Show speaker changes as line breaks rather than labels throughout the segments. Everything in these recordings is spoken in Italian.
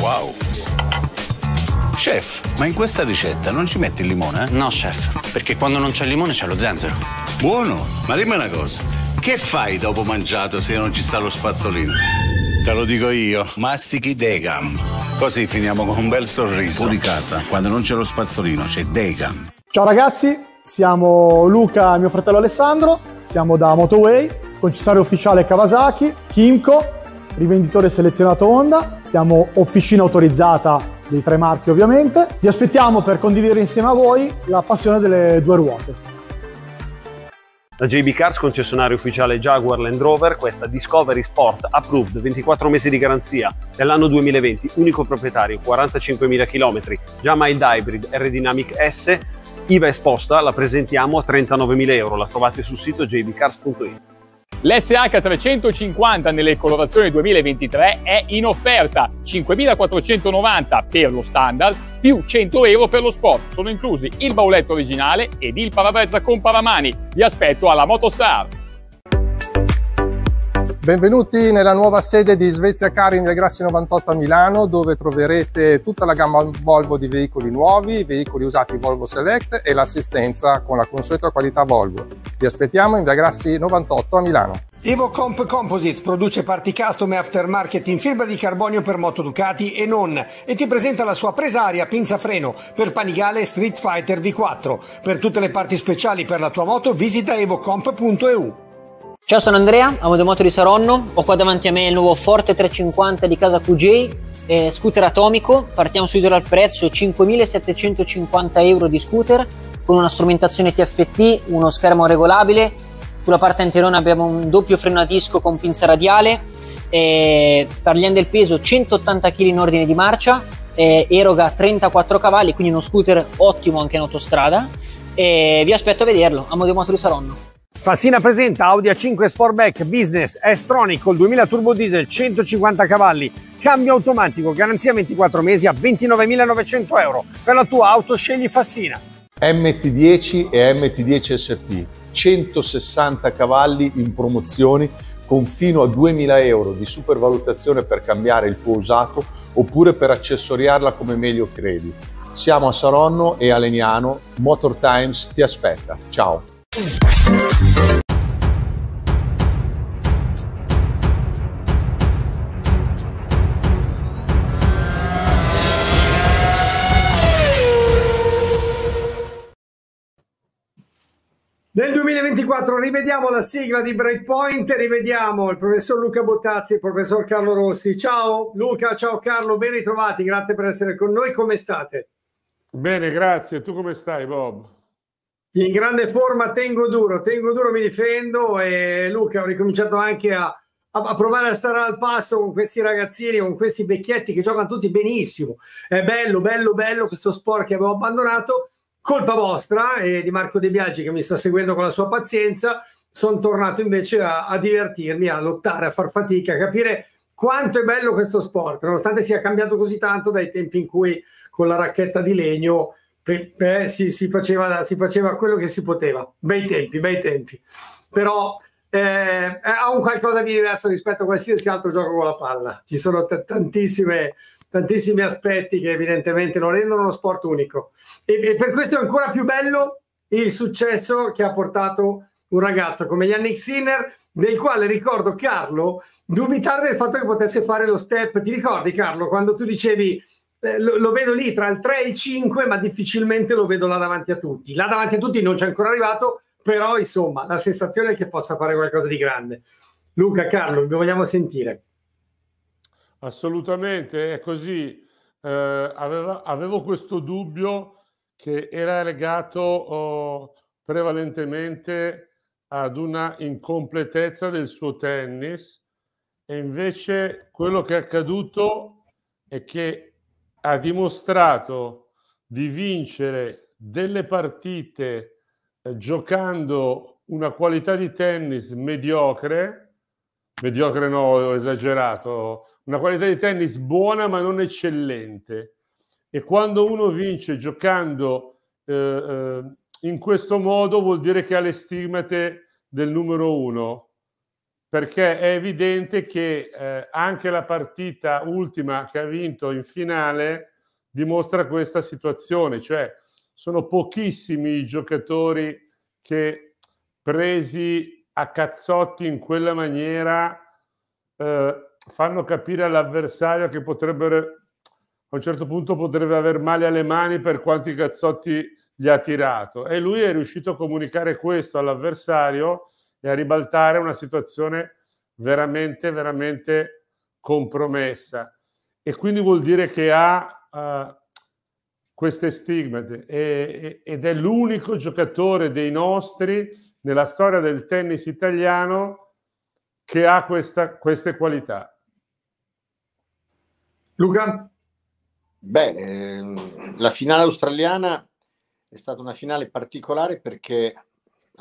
Wow! Chef, ma in questa ricetta non ci metti il limone? Eh? No, chef, perché quando non c'è il limone c'è lo zenzero. Buono, ma dimmi una cosa, che fai dopo mangiato se non ci sta lo spazzolino? Te lo dico io, mastichi Degam. Così finiamo con un bel sorriso. Fuori casa, quando non c'è lo spazzolino, c'è Degam.
Ciao ragazzi, siamo Luca e mio fratello Alessandro, siamo da Motoway concessionario ufficiale Kawasaki, Kimco, rivenditore selezionato Honda, siamo officina autorizzata dei tre marchi ovviamente. Vi aspettiamo per condividere insieme a voi la passione delle due
ruote.
Da JB Cars, concessionario ufficiale Jaguar Land Rover, questa Discovery Sport Approved, 24 mesi di garanzia, dell'anno 2020, unico proprietario, 45.000 km, già mild hybrid, R-Dynamic S, IVA esposta, la presentiamo a 39.000 euro, la trovate sul sito jbcars.it. L'SH350 nelle colorazioni 2023 è in offerta 5.490 per lo standard più 100 euro per lo sport. Sono inclusi il bauletto originale ed il parabrezza con paramani. Vi aspetto alla Motostar!
Benvenuti nella nuova sede di Svezia Car in Via Grassi 98 a Milano dove troverete tutta la gamma Volvo di veicoli nuovi, veicoli usati Volvo Select e l'assistenza con la consueta qualità Volvo. Vi aspettiamo in Via Grassi 98 a Milano. Evo Comp
Composites produce parti custom e aftermarket in fibra di carbonio per moto Ducati e non e ti presenta la sua presa aria pinza freno per Panigale Street Fighter V4. Per tutte le parti
speciali per la tua moto visita evocomp.eu. Ciao, sono Andrea, amodemoto di Saronno. Ho qua davanti a me il nuovo Forte 350 di casa QJ, eh, scooter atomico. Partiamo subito dal prezzo: 5.750 euro di scooter con una strumentazione TFT, uno schermo regolabile. Sulla parte anteriore abbiamo un doppio freno a disco con pinza radiale. Eh, parliamo del peso: 180 kg in ordine di marcia. Eh, eroga 34 cavalli, quindi uno scooter ottimo anche in autostrada. Eh, vi aspetto a vederlo a Modemoto di Saronno.
Fassina presenta Audi A5 Sportback Business S-Tronic col 2000 turbo diesel 150 cavalli, cambio automatico, garanzia 24 mesi a 29.900 euro. Per la tua auto scegli Fassina.
MT10 e MT10 SP, 160 cavalli in promozioni con fino a 2.000 euro di supervalutazione per cambiare il tuo usato oppure per accessoriarla come meglio credi. Siamo a Saronno e a Legnano, Motor Times ti aspetta. Ciao!
Nel 2024 rivediamo la sigla di Breakpoint, rivediamo il professor Luca Bottazzi e il professor Carlo Rossi. Ciao Luca, ciao Carlo, ben ritrovati, grazie per essere con noi, come state?
Bene, grazie. Tu come stai, Bob?
In grande forma tengo duro, tengo duro, mi difendo e Luca ho ricominciato anche a, a, provare a stare al passo con questi ragazzini, con questi vecchietti che giocano tutti benissimo. È bello, bello, bello questo sport che avevo abbandonato. Colpa vostra e di Marco De Biagi che mi sta seguendo con la sua pazienza. Sono tornato invece a, a, divertirmi, a lottare, a far fatica, a capire quanto è bello questo sport, nonostante sia cambiato così tanto dai tempi in cui con la racchetta di legno eh, si, si, faceva, si, faceva, quello che si poteva. Bei tempi, bei tempi. Però eh, ha un qualcosa di diverso rispetto a qualsiasi altro gioco con la palla. Ci sono t- tantissime tantissimi aspetti che evidentemente lo rendono uno sport unico e, e per questo è ancora più bello il successo che ha portato un ragazzo come Yannick Sinner, del quale ricordo Carlo dubitare del fatto che potesse fare lo step. Ti ricordi Carlo quando tu dicevi eh, lo, lo, vedo lì tra il 3 e il 5, ma difficilmente lo vedo là davanti a tutti. Là davanti a tutti non c'è ancora arrivato, però insomma la sensazione è che possa fare qualcosa di grande. Luca, Carlo, vi vogliamo sentire.
Assolutamente, è così. Eh, aveva, avevo questo dubbio che era legato oh, prevalentemente ad una incompletezza del suo tennis e invece quello che è accaduto è che ha dimostrato di vincere delle partite eh, giocando una qualità di tennis mediocre, mediocre no, ho esagerato, una qualità di tennis buona ma non eccellente. E quando uno vince giocando eh, eh in questo modo vuol dire che ha le stigmate del numero uno perché è evidente che eh, anche la partita ultima che ha vinto in finale dimostra questa situazione, cioè sono pochissimi i giocatori che presi a cazzotti in quella maniera eh, fanno capire all'avversario che potrebbero a un certo punto potrebbe aver male alle mani per quanti cazzotti gli ha tirato e lui è riuscito a comunicare questo all'avversario e a ribaltare una situazione veramente, veramente compromessa. E quindi vuol dire che ha uh, queste stigmate ed è l'unico giocatore dei nostri nella storia del tennis italiano che ha questa, queste qualità. Luca?
Beh, ehm, la finale australiana è stata una finale particolare perché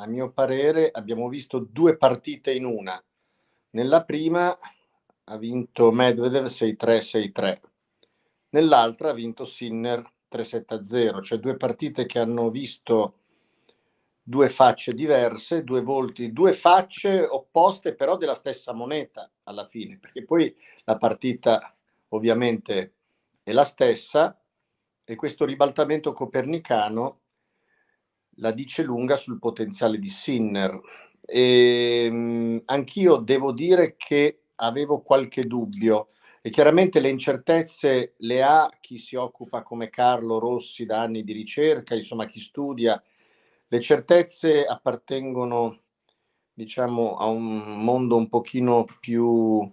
a mio parere, abbiamo visto due partite in una. Nella prima ha vinto Medvedev 6-3, 6-3. Nell'altra ha vinto Sinner 3-7-0, cioè due partite che hanno visto due facce diverse, due volti, due facce opposte però della stessa moneta alla fine, perché poi la partita ovviamente è la stessa e questo ribaltamento copernicano la dice lunga sul potenziale di Sinner. E, ehm, mh, anch'io devo dire che avevo qualche dubbio e chiaramente le incertezze le ha chi si occupa come Carlo Rossi da anni di ricerca, insomma chi studia. Le certezze appartengono diciamo a un mondo un pochino più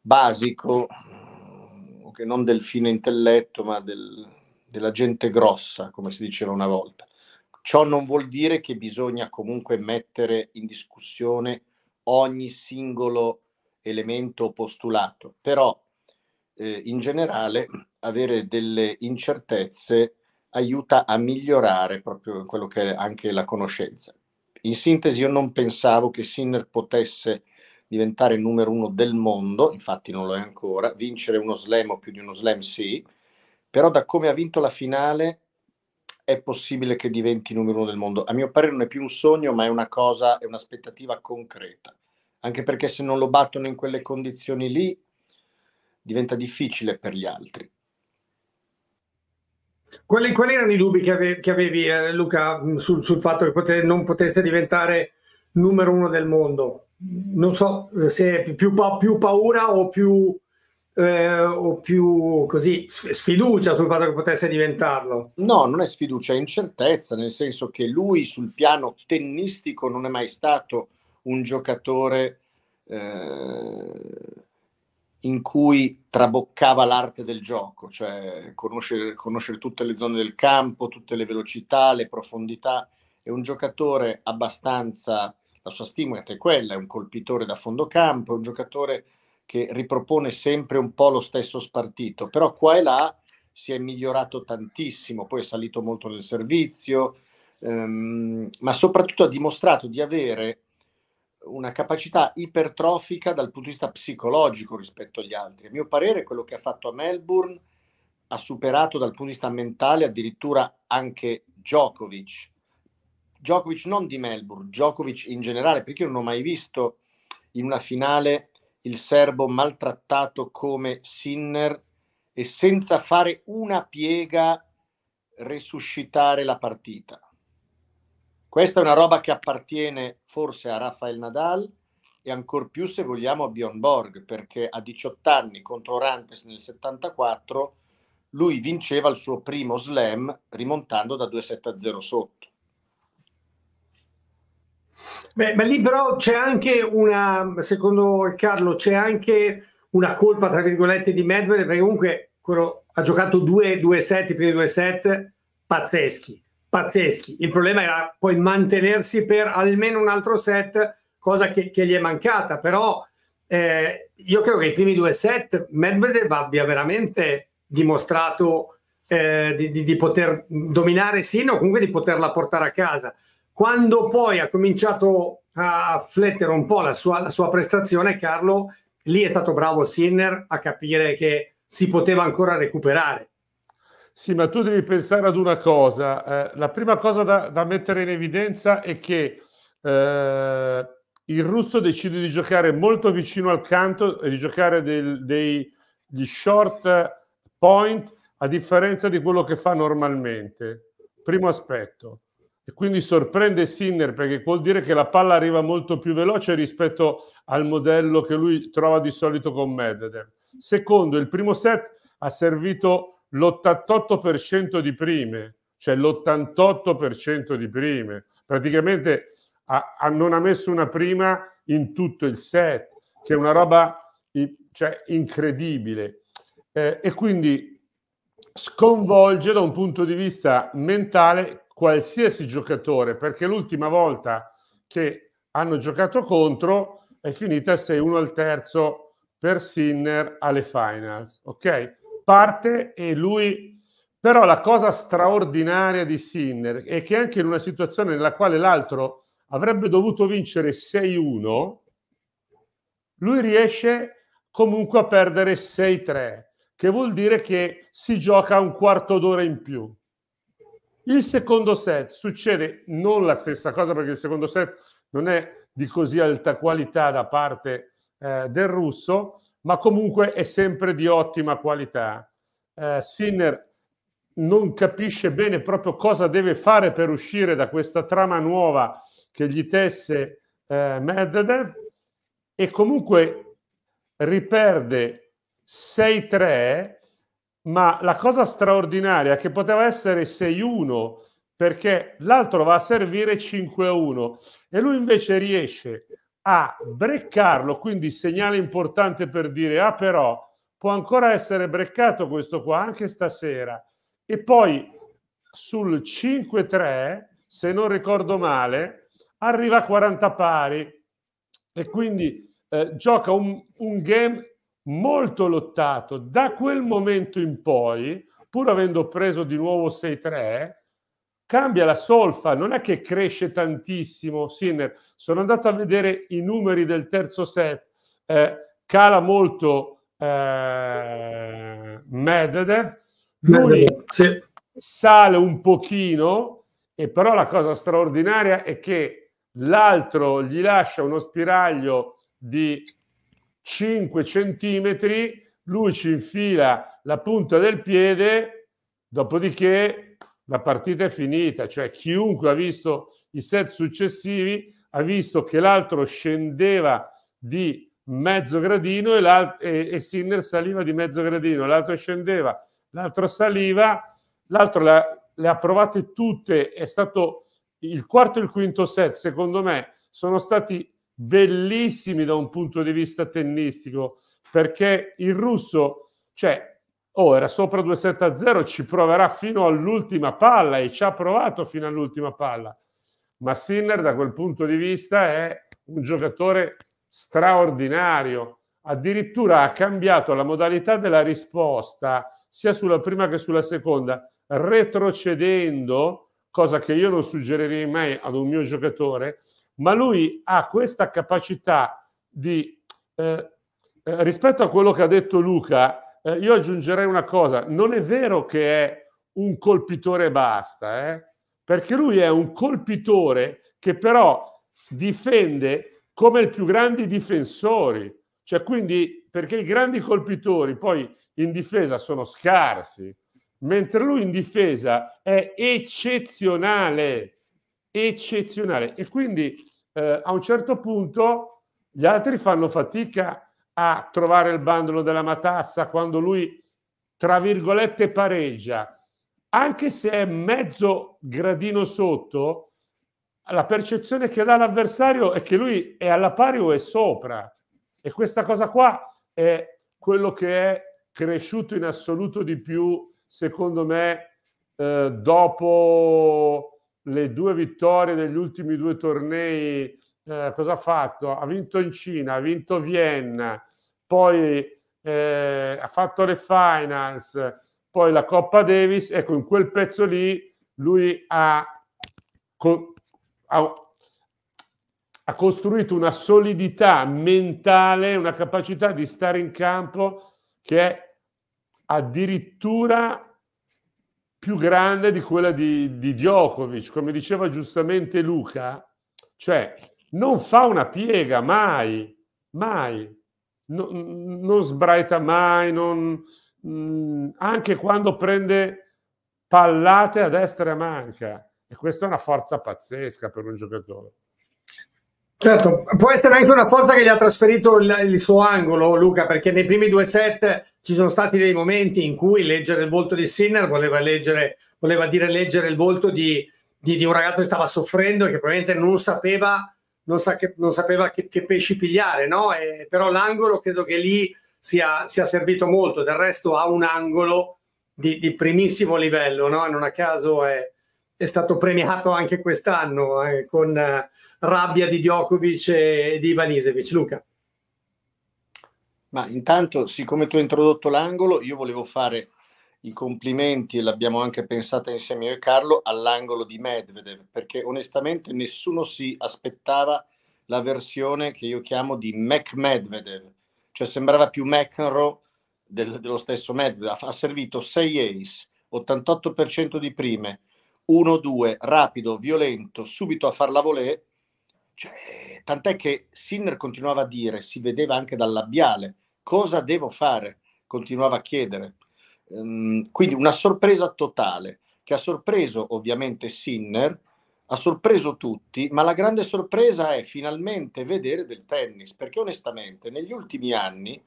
basico, che non del fine intelletto, ma del, della gente grossa, come si diceva una volta. Ciò non vuol dire che bisogna comunque mettere in discussione ogni singolo elemento postulato, però eh, in generale avere delle incertezze aiuta a migliorare proprio quello che è anche la conoscenza. In sintesi io non pensavo che Sinner potesse diventare numero uno del mondo, infatti non lo è ancora, vincere uno slam o più di uno slam sì, però da come ha vinto la finale è possibile che diventi numero uno del mondo. A mio parere non è più un sogno, ma è una cosa, è un'aspettativa concreta. Anche perché se non lo battono in quelle condizioni lì, diventa difficile per gli altri.
Quali, quali erano i dubbi che, ave, che avevi, eh, Luca, mm, sul, sul, fatto che pote, non poteste diventare numero uno del mondo? Non so eh, se più, più paura o più eh, o più così sfiducia
sul fatto che potesse diventarlo? No, non è sfiducia, è incertezza, nel senso che lui sul piano tennistico non è mai stato un giocatore eh, in cui traboccava l'arte del gioco, cioè conoscere, conoscere tutte le zone del campo, tutte le velocità, le profondità. È un giocatore abbastanza, la sua stima è quella, è un colpitore da fondo campo, è un giocatore che ripropone sempre un po' lo stesso spartito, però qua e là si è migliorato tantissimo, poi è salito molto nel servizio, ehm, ma soprattutto ha dimostrato di avere una capacità ipertrofica dal punto di vista psicologico rispetto agli altri. A mio parere quello che ha fatto a Melbourne ha superato dal punto di vista mentale addirittura anche Djokovic. Djokovic non di Melbourne, Djokovic in generale, perché io non ho mai visto in una finale il serbo maltrattato come Sinner e senza fare una piega resuscitare la partita. Questa è una roba che appartiene forse a Rafael Nadal e ancor più se vogliamo a Bjorn Borg, perché a 18 anni contro Rantes nel 74 lui vinceva il suo primo slam rimontando da 2-7-0 sotto.
Beh, ma lì però c'è anche una, secondo Carlo, c'è anche una colpa, tra virgolette, di Medvedev, perché comunque quello, ha giocato due, due set, i primi due set pazzeschi, pazzeschi. Il problema era poi mantenersi per almeno un altro set, cosa che, che gli è mancata, però eh, io credo che i primi due set Medvedev abbia veramente dimostrato eh, di, di, di, poter dominare Sino, comunque di poterla portare a casa. Quando poi ha cominciato a flettere un po' la sua, la sua prestazione, Carlo,
lì è stato bravo Sinner a capire che si poteva ancora recuperare. Sì, ma tu devi pensare ad una cosa. Eh, la prima cosa da, da, mettere in evidenza è che eh, il russo decide di giocare molto vicino al canto e di giocare del, dei, degli short point a differenza di quello che fa normalmente. Primo aspetto e quindi sorprende Sinner perché vuol dire che la palla arriva molto più veloce rispetto al modello che lui trova di solito con Medvedev. Secondo, il primo set ha servito l'88% di prime, cioè l'88% di prime. Praticamente ha, ha, non ha messo una prima in tutto il set, che è una roba cioè, incredibile. Eh, e quindi sconvolge da un punto di vista mentale qualsiasi giocatore, perché l'ultima volta che hanno giocato contro è finita 6-1 al terzo per Sinner alle finals, ok? Parte e lui però la cosa straordinaria di Sinner è che anche in una situazione nella quale l'altro avrebbe dovuto vincere 6-1, lui riesce comunque a perdere 6-3, che vuol dire che si gioca un quarto d'ora in più. Il secondo set succede non la stessa cosa perché il secondo set non è di così alta qualità da parte eh, del russo, ma comunque è sempre di ottima qualità. Eh, Sinner non capisce bene proprio cosa deve fare per uscire da questa trama nuova che gli tesse eh, Medvedev e comunque riperde 6-3 ma la cosa straordinaria che poteva essere 6-1 perché l'altro va a servire 5-1 e lui invece riesce a breccarlo, quindi segnale importante per dire ah però può ancora essere breccato questo qua anche stasera e poi sul 5-3 se non ricordo male arriva a 40 pari e quindi eh, gioca un, un game molto lottato da quel momento in poi, pur avendo preso di nuovo 6-3, cambia la solfa, non è che cresce tantissimo Sinner. Sono andato a vedere i numeri del terzo set, eh, cala molto eh, Medvedev, lui sì. sale un pochino, e però la cosa straordinaria è che l'altro gli lascia uno spiraglio di 5 centimetri, lui ci infila la punta del piede, dopodiché la partita è finita, cioè chiunque ha visto i set successivi ha visto che l'altro scendeva di mezzo gradino e, e, e Sinner saliva di mezzo gradino, l'altro scendeva, l'altro saliva, l'altro le ha provate tutte, è stato il quarto e il quinto set, secondo me, sono stati bellissimi da un punto di vista tennistico, perché il russo, cioè, oh, era sopra 2-7 0, ci proverà fino all'ultima palla e ci ha provato fino all'ultima palla. Ma Sinner da quel punto di vista è un giocatore straordinario, addirittura ha cambiato la modalità della risposta sia sulla prima che sulla seconda, retrocedendo, cosa che io non suggerirei mai ad un mio giocatore, ma lui ha questa capacità di, eh, eh, rispetto a quello che ha detto Luca, eh, io aggiungerei una cosa, non è vero che è un colpitore e basta, eh, perché lui è un colpitore che però difende come i più grandi difensori, cioè quindi perché i grandi colpitori poi in difesa sono scarsi, mentre lui in difesa è eccezionale eccezionale. E quindi eh, a un certo punto gli altri fanno fatica a trovare il bandolo della matassa quando lui, tra virgolette, pareggia. Anche se è mezzo gradino sotto, la percezione che dà l'avversario è che lui è alla pari o è sopra. E questa cosa qua è quello che è cresciuto in assoluto di più, secondo me, eh, dopo le due vittorie degli ultimi due tornei, eh, cosa ha fatto? Ha vinto in Cina, ha vinto Vienna, poi eh, ha fatto le finals, poi la Coppa Davis, ecco in quel pezzo lì lui ha, co- ha, ha costruito una solidità mentale, una capacità di stare in campo che è addirittura più grande di quella di, di Djokovic, come diceva giustamente Luca, cioè non fa una piega mai, mai, no, non sbraita mai, non, mh, mm, anche quando prende pallate a destra e a manca. E questa è una forza pazzesca per un giocatore.
Certo, può essere anche una forza che gli ha trasferito il, il, suo angolo, Luca, perché nei primi due set ci sono stati dei momenti in cui leggere il volto di Sinner voleva, leggere, voleva dire leggere il volto di, di, di, un ragazzo che stava soffrendo e che probabilmente non sapeva, non sa che, non sapeva che, che, pesci pigliare, no? E, però l'angolo credo che lì sia, sia, servito molto, del resto ha un angolo di, di primissimo livello, no? non a caso è è stato premiato anche quest'anno eh, con
eh, rabbia di Djokovic e di Ivanisevic. Luca. Ma intanto, siccome tu hai introdotto l'angolo, io volevo fare i complimenti, e l'abbiamo anche pensata insieme io e Carlo, all'angolo di Medvedev, perché onestamente nessuno si aspettava la versione che io chiamo di Mac Medvedev, cioè sembrava più McEnroe del, dello stesso Medvedev, ha, ha servito 6 ace, 88% di prime, 1-2, rapido, violento, subito a farla volée. Cioè, tant'è che Sinner continuava a dire, si vedeva anche dal labiale, cosa devo fare? Continuava a chiedere. Um, quindi una sorpresa totale, che ha sorpreso ovviamente Sinner, ha sorpreso tutti, ma la grande sorpresa è finalmente vedere del tennis, perché onestamente negli ultimi anni,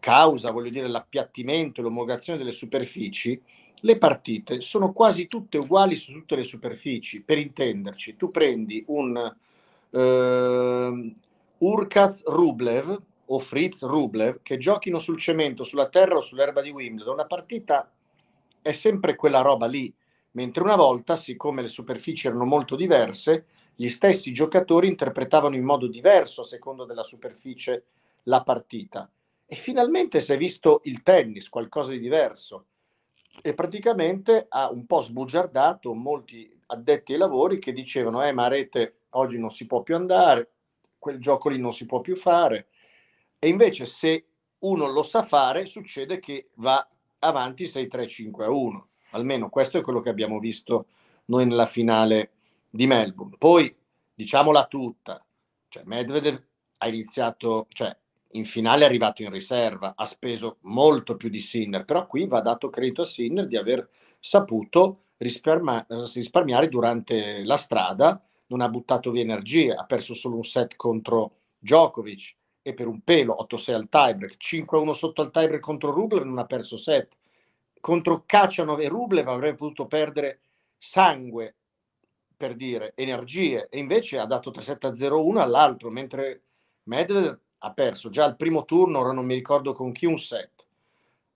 causa, voglio dire, l'appiattimento e l'omologazione delle superfici, le partite sono quasi tutte uguali su tutte le superfici, per intenderci, tu prendi un eh, Urkaz Rublev o Fritz Rublev che giochino sul cemento, sulla terra o sull'erba di Wimbledon, la partita è sempre quella roba lì, mentre una volta, siccome le superfici erano molto diverse, gli stessi giocatori interpretavano in modo diverso a seconda della superficie la partita. E finalmente si è visto il tennis, qualcosa di diverso e praticamente ha un po' sbugiardato molti addetti ai lavori che dicevano eh ma rete oggi non si può più andare, quel gioco lì non si può più fare e invece se uno lo sa fare succede che va avanti 6-3-5 1, almeno questo è quello che abbiamo visto noi nella finale di Melbourne. Poi diciamola tutta, cioè Medvedev ha iniziato, cioè in finale è arrivato in riserva, ha speso molto più di Sinner, però qui va dato credito a Sinner di aver saputo risparmia- risparmiare durante la strada, non ha buttato via energie, ha perso solo un set contro Djokovic e per un pelo 8-6 al tiebreak, 5-1 sotto al tiebreak contro Rublev non ha perso set, contro Caccianov e Rublev avrebbe potuto perdere sangue per dire energie e invece ha dato 3-7 0-1 all'altro mentre Medvedev ha perso già al primo turno, ora non mi ricordo con chi, un set.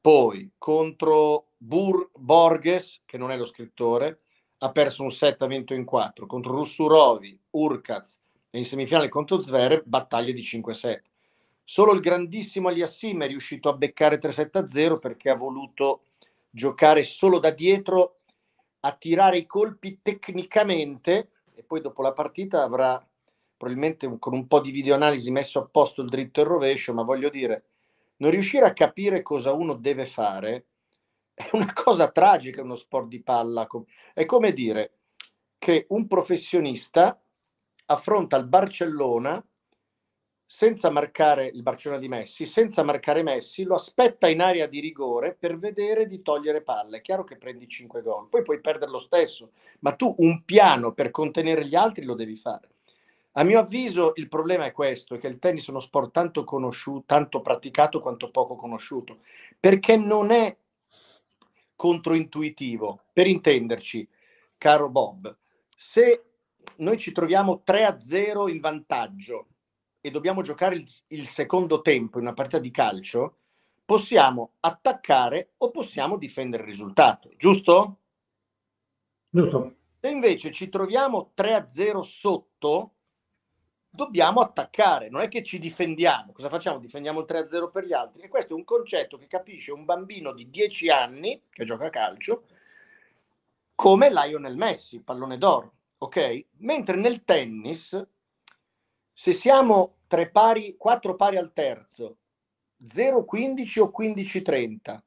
Poi contro Bur- Borges, che non è lo scrittore, ha perso un set, a vinto in quattro, Contro Russurovi, Urkaz e in semifinale contro Zverev, battaglie di 5-7. Solo il grandissimo Aliassim è riuscito a beccare 3-7-0 perché ha voluto giocare solo da dietro, a tirare i colpi tecnicamente e poi dopo la partita avrà probabilmente con un po' di videoanalisi messo a posto il dritto e il rovescio, ma voglio dire, non riuscire a capire cosa uno deve fare è una cosa tragica uno sport di palla. È come dire che un professionista affronta il Barcellona senza marcare il Barcellona di Messi, senza marcare Messi, lo aspetta in area di rigore per vedere di togliere palle. È chiaro che prendi 5 gol, poi puoi perdere lo stesso, ma tu un piano per contenere gli altri lo devi fare. A mio avviso il problema è questo, che il tennis è uno sport tanto conosciuto, tanto praticato quanto poco conosciuto, perché non è controintuitivo. Per intenderci, caro Bob, se noi ci troviamo 3-0 in vantaggio e dobbiamo giocare il, il secondo tempo in una partita di calcio, possiamo attaccare o possiamo difendere il risultato, giusto? Giusto. Se invece ci troviamo 3-0 sotto, dobbiamo attaccare, non è che ci difendiamo. Cosa facciamo? Difendiamo il 3-0 per gli altri. E questo è un concetto che capisce un bambino di 10 anni che gioca a calcio come Lionel Messi, pallone d'oro, ok? Mentre nel tennis, se siamo tre pari, 4 pari al terzo, 0-15 o 15-30,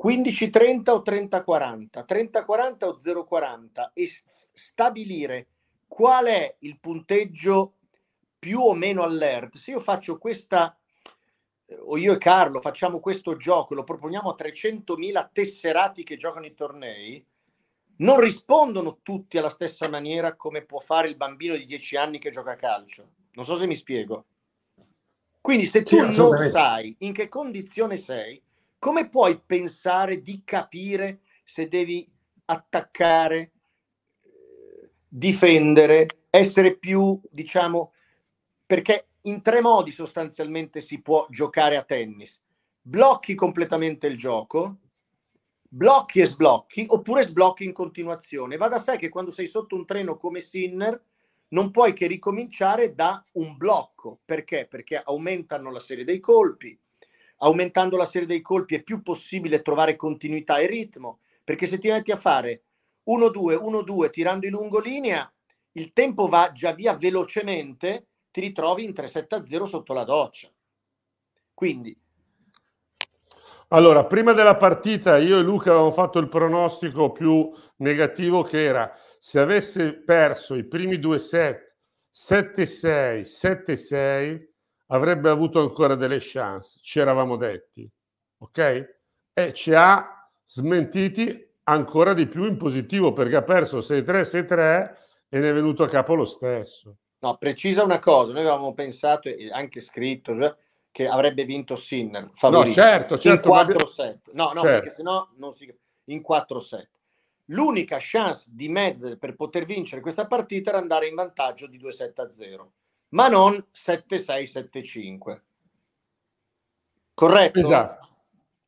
15-30 o 30-40, 30-40 o 0-40 e stabilire qual è il punteggio più o meno all'ERT? Se io faccio questa, eh, o io e Carlo facciamo questo gioco, lo proponiamo a 300.000 tesserati che giocano i tornei, non rispondono tutti alla stessa maniera come può fare il bambino di 10 anni che gioca a calcio. Non so se mi spiego. Quindi se tu sì, non sai in che condizione sei, come puoi pensare di capire se devi attaccare, difendere, essere più, diciamo, perché in tre modi sostanzialmente si può giocare a tennis. Blocchi completamente il gioco, blocchi e sblocchi, oppure sblocchi in continuazione. Va da sé che quando sei sotto un treno come Sinner, non puoi che ricominciare da un blocco. Perché? Perché aumentano la serie dei colpi. Aumentando la serie dei colpi è più possibile trovare continuità e ritmo. Perché se ti metti a fare 1-2, 1-2, tirando in lungolinea, il tempo va già via velocemente, ti ritrovi in 3-7-0 sotto la doccia.
Quindi... Allora, prima della partita io e Luca avevamo fatto il pronostico più negativo che era se avesse perso i primi due set 7-6, 7-6, avrebbe avuto ancora delle chance, ci eravamo detti, ok? E ci ha smentiti ancora di più in positivo perché ha perso 6-3, 6-3 e ne è venuto a capo lo stesso.
No, precisa una cosa, noi avevamo pensato e anche scritto cioè, che avrebbe vinto Sinner, favorito. No, certo, certo. In 4 certo, 7 No, no, certo. perché sennò non si... In 4 7 L'unica chance di Medvedev per poter vincere questa partita era andare in vantaggio di 2 7 0, ma non 7-6,
7-5. Corretto? Esatto.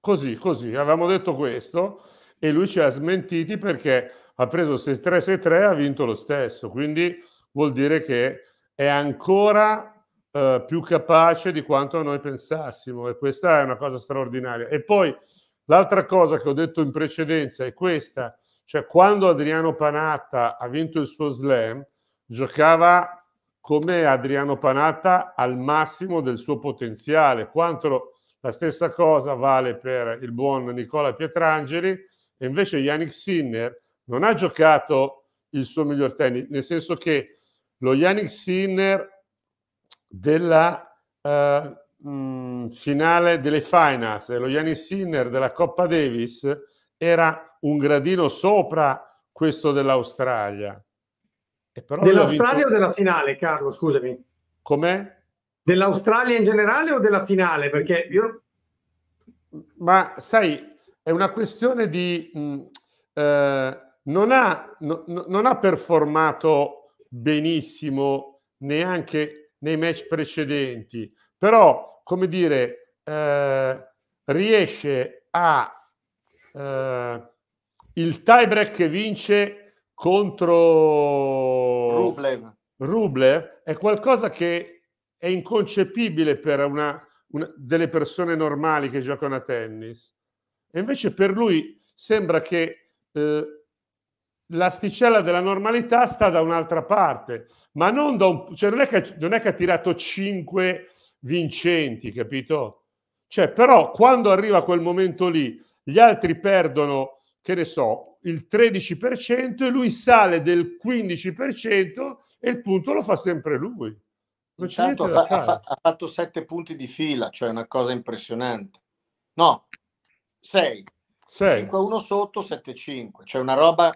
Così, così. Avevamo detto questo e lui ci ha smentiti perché ha preso 6-3-6-3 e ha vinto lo stesso, quindi vuol dire che è ancora eh, più capace di quanto noi pensassimo e questa è una cosa straordinaria. E poi l'altra cosa che ho detto in precedenza è questa, cioè quando Adriano Panatta ha vinto il suo slam, giocava come Adriano Panatta al massimo del suo potenziale, quanto la stessa cosa vale per il buon Nicola Pietrangeli, e invece Yannick Sinner non ha giocato il suo miglior tennis, nel senso che lo Yannick Sinner della eh, mh, mm, finale delle finals, lo Yannick Sinner della Coppa Davis era un gradino sopra questo dell'Australia. E però Dell'Australia vinto...
o della finale, Carlo, scusami? Com'è? Dell'Australia in generale o della finale? Perché io... Ma sai,
è una questione di... Mh, mm, eh, non, ha, no, non ha performato benissimo neanche nei match precedenti, però, come dire, eh, riesce a... Eh, il break che vince contro Rublev. Rublev è qualcosa che è inconcepibile per una, una, delle persone normali che giocano a tennis. E invece per lui sembra che eh, l'asticella della normalità sta da un'altra parte, ma non, da un, cioè non, è che, non è che ha tirato cinque vincenti, capito? Cioè, però quando arriva quel momento lì, gli altri perdono, che ne so, il 13% e lui sale del 15% e il punto lo fa sempre lui. Non c'è Intanto ha, fa,
ha, fatto sette punti di fila, cioè una cosa impressionante. No, 6. 6. 5-1 sotto, 7-5. C'è cioè, una roba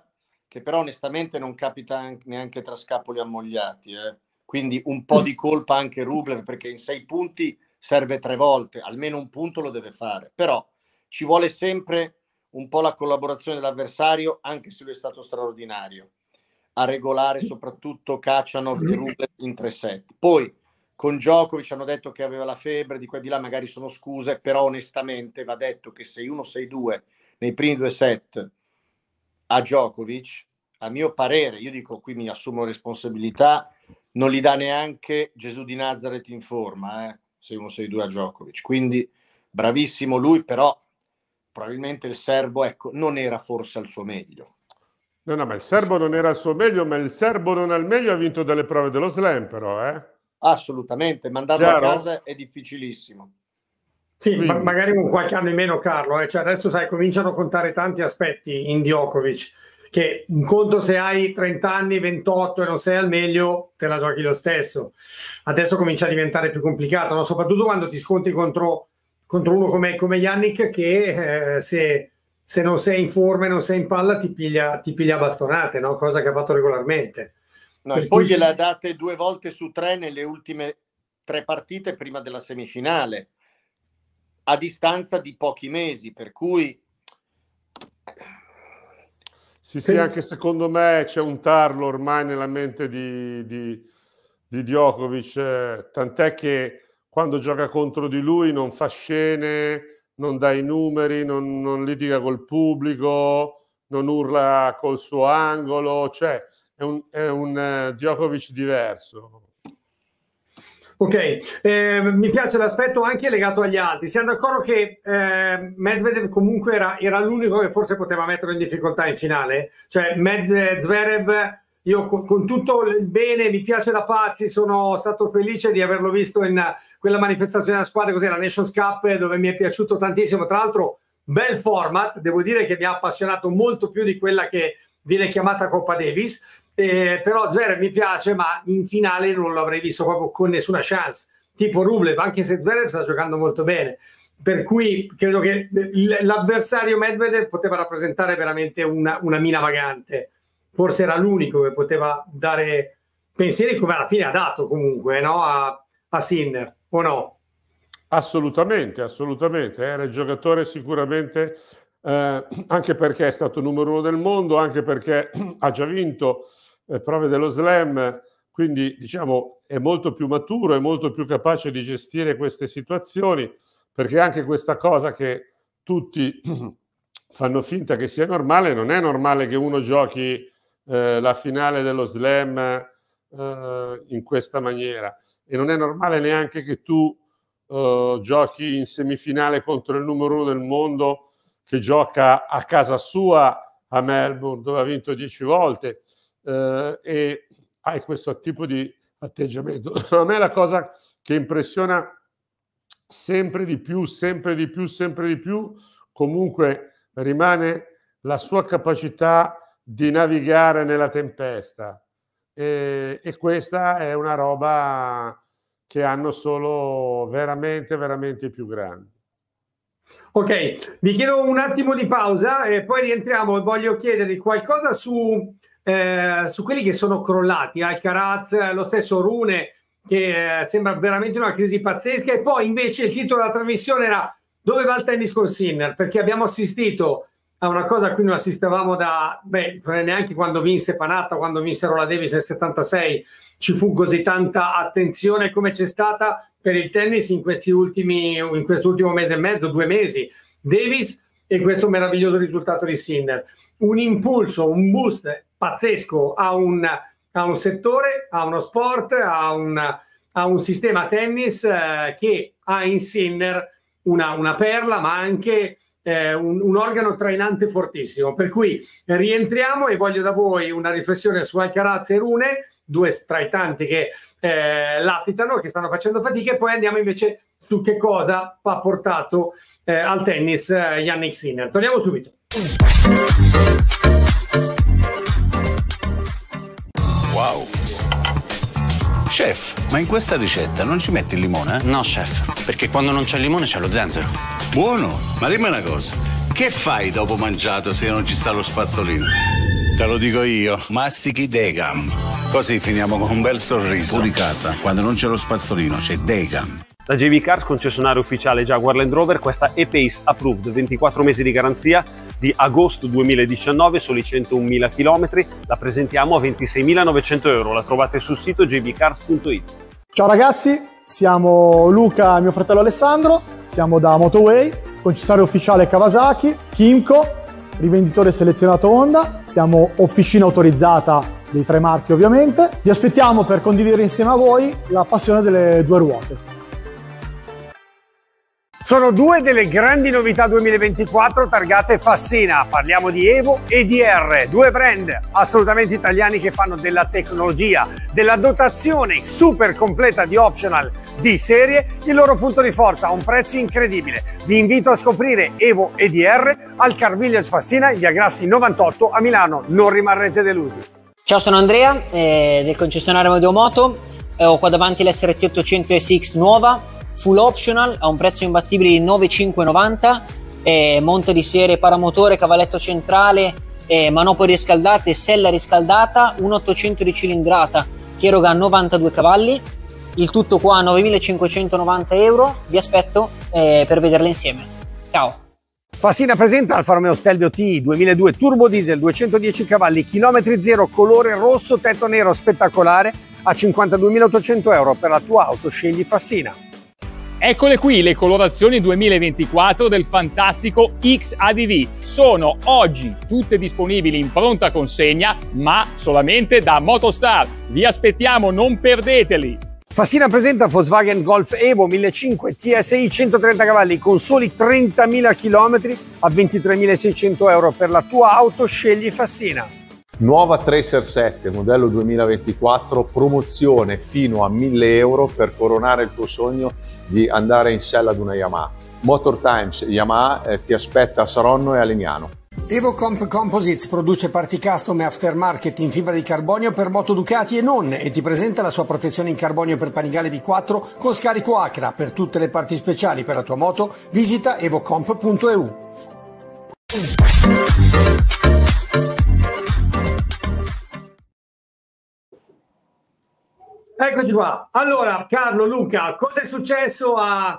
che però onestamente non capita neanche tra scapoli ammogliati. Eh. Quindi un po' di colpa anche Rublev perché in 6 punti serve tre volte, almeno un punto lo deve fare. Però ci vuole sempre un po' la collaborazione dell'avversario, anche se lui è stato straordinario. A regolare soprattutto Cacciano e Rubler in tre set. Poi con Djokovic hanno detto che aveva la febbre, di qua e di là magari sono scuse, però onestamente va detto che 6-1, 6-2 nei primi due set a Djokovic, a mio parere, io dico qui mi assumo responsabilità, non li dà neanche Gesù di Nazareth in forma, eh? 6-1-6-2 a Djokovic. Quindi bravissimo lui, però probabilmente il serbo ecco, non era forse al suo meglio.
No, no, ma il serbo non era al suo meglio, ma il serbo non al meglio ha vinto delle prove dello slam, però, eh? Assolutamente,
mandarlo Chiaro. a casa è difficilissimo.
Sì, ma magari con qualche anno in meno, Carlo. Eh. Cioè adesso sai,
cominciano a contare tanti aspetti in Djokovic. Che un conto se hai 30 anni, 28 e non sei al meglio, te la giochi lo stesso. Adesso comincia a diventare più complicato, no? soprattutto quando ti scontri contro, contro uno come, come Yannick, che eh, se, se, non sei in forma e non sei in palla, ti piglia, ti piglia bastonate, no? cosa che ha fatto regolarmente.
No, e poi cui... gliela date due volte su tre nelle ultime tre partite prima della semifinale, a distanza di pochi mesi, per cui...
Sì, sì, anche secondo me c'è un tarlo ormai nella mente di, di, di Djokovic, eh, tant'è che quando gioca contro di lui non fa scene, non dà i numeri, non, non litiga col pubblico, non urla col suo angolo, cioè è un, è un eh, Djokovic diverso.
Ok, eh, mi piace l'aspetto anche legato agli altri. Siamo d'accordo che eh, Medvedev comunque era, era, l'unico che forse poteva metterlo in difficoltà in finale? Cioè Medvedev, io con, con, tutto il bene, mi piace da pazzi, sono stato felice di averlo visto in quella manifestazione a squadra, così la Nations Cup, dove mi è piaciuto tantissimo. Tra l'altro, bel format, devo dire che mi ha appassionato molto più di quella che viene chiamata Coppa Davis eh, però Zverev mi piace, ma in finale non l'avrei visto proprio con nessuna chance. Tipo Rublev, anche se Zverev sta giocando molto bene. Per cui credo che l'avversario Medvedev poteva rappresentare veramente una, una mina vagante. Forse era l'unico che poteva dare pensieri come alla fine ha dato comunque no? a, a Sinner, o
no? Assolutamente, assolutamente. Eh, era il giocatore sicuramente, eh, anche perché è stato numero uno del mondo, anche perché ha già vinto eh, prove dello slam, quindi diciamo è molto più maturo, è molto più capace di gestire queste situazioni, perché anche questa cosa che tutti fanno finta che sia normale, non è normale che uno giochi eh, la finale dello slam eh, in questa maniera e non è normale neanche che tu eh, giochi in semifinale contro il numero uno del mondo che gioca a casa sua a Melbourne dove ha vinto dieci volte eh, e hai questo tipo di atteggiamento. A me la cosa che impressiona sempre di più, sempre di più, sempre di più, comunque rimane la sua capacità di navigare nella tempesta. E, e, questa è una roba che hanno solo veramente, veramente i più grandi.
Ok, vi chiedo un attimo di pausa e poi rientriamo voglio chiedervi qualcosa su eh, su quelli che sono crollati, Alcaraz, eh, lo stesso Rune, che eh, sembra veramente una crisi pazzesca, e poi invece il titolo della trasmissione era dove va il tennis con Sinner, perché abbiamo assistito a una cosa a cui non assistevamo da, beh, neanche quando vinse Panatta, quando vinsero la Davis nel 76, ci fu così tanta attenzione come c'è stata per il tennis in questi ultimi, in quest'ultimo mese e mezzo, due mesi. Davis e questo meraviglioso risultato di Sinner. Un impulso, un boost pazzesco a un, a un settore, a uno sport, a un, a un sistema tennis eh, che ha in Sinner una, una perla, ma anche eh, un, un, organo trainante fortissimo. Per cui rientriamo e voglio da voi una riflessione su Alcaraz e Rune, due tra i tanti che eh, latitano, che stanno facendo fatica, e poi andiamo invece su che cosa ha portato eh, al tennis eh, Yannick Sinner. Torniamo subito.
Chef, ma in questa ricetta non ci metti il limone? Eh? No, chef, perché quando non c'è il limone c'è lo zenzero. Buono, ma dimmi una cosa, che fai dopo mangiato se non ci sta lo spazzolino? Te lo dico io, mastichi Degam. Così finiamo con un bel sorriso. Fuori casa, quando non c'è lo spazzolino, c'è Degam.
La JV Cars, concessionario ufficiale Jaguar Land Rover, questa E-Pace Approved, 24 mesi di garanzia di agosto 2019, soli 101.000 km, la presentiamo a 26.900 euro, la trovate sul sito jbcars.it.
Ciao ragazzi, siamo Luca e mio fratello Alessandro, siamo da Motoway, concessario ufficiale Kawasaki, Kimco, rivenditore selezionato Honda, siamo officina autorizzata dei tre marchi ovviamente. Vi aspettiamo per condividere insieme a voi la passione delle due ruote.
Sono due delle grandi novità 2024 targate Fassina. Parliamo di Evo e di R, due brand assolutamente italiani che fanno della tecnologia, della dotazione super completa di optional di serie il loro punto di forza a un prezzo incredibile. Vi invito a scoprire Evo e DR al Car Village Fassina in via Grassi 98 a Milano. Non rimarrete delusi.
Ciao, sono Andrea eh, del concessionario Modeo Moto. Eh, ho qua davanti l'SRT 800 SX nuova full optional a un prezzo imbattibile di 9,590 eh, monta di serie paramotore cavalletto centrale eh, manopole riscaldate sella riscaldata 1,800 di cilindrata che eroga 92 cavalli il tutto qua a 9.590 euro vi aspetto eh, per vederla insieme ciao
Fassina presenta Alfa Romeo Stelvio T 2002 turbo diesel 210 cavalli chilometri zero colore rosso tetto nero spettacolare a 52.800 euro per la tua auto scegli Fassina
Eccole qui le colorazioni 2024 del fantastico XADV. Sono oggi tutte disponibili in pronta consegna, ma solamente da Motostar. Vi aspettiamo, non perdeteli!
Fassina presenta Volkswagen Golf Evo 1500 TSI 130 cavalli con soli 30.000 km a 23.600 euro. Per la tua auto scegli Fassina.
Nuova Tracer 7, modello 2024, promozione fino a 1000 euro per coronare il tuo sogno di andare in sella ad una Yamaha. Motor Times Yamaha eh, ti aspetta a Saronno e a Legnano.
Evocomp Composites produce parti custom e aftermarket in fibra di carbonio per moto Ducati e non e ti presenta la sua protezione in carbonio per panigale V4 con scarico Acra. Per tutte le parti speciali per la tua moto visita evocomp.eu. Eccoci qua. Allora, Carlo, Luca, cosa è successo a,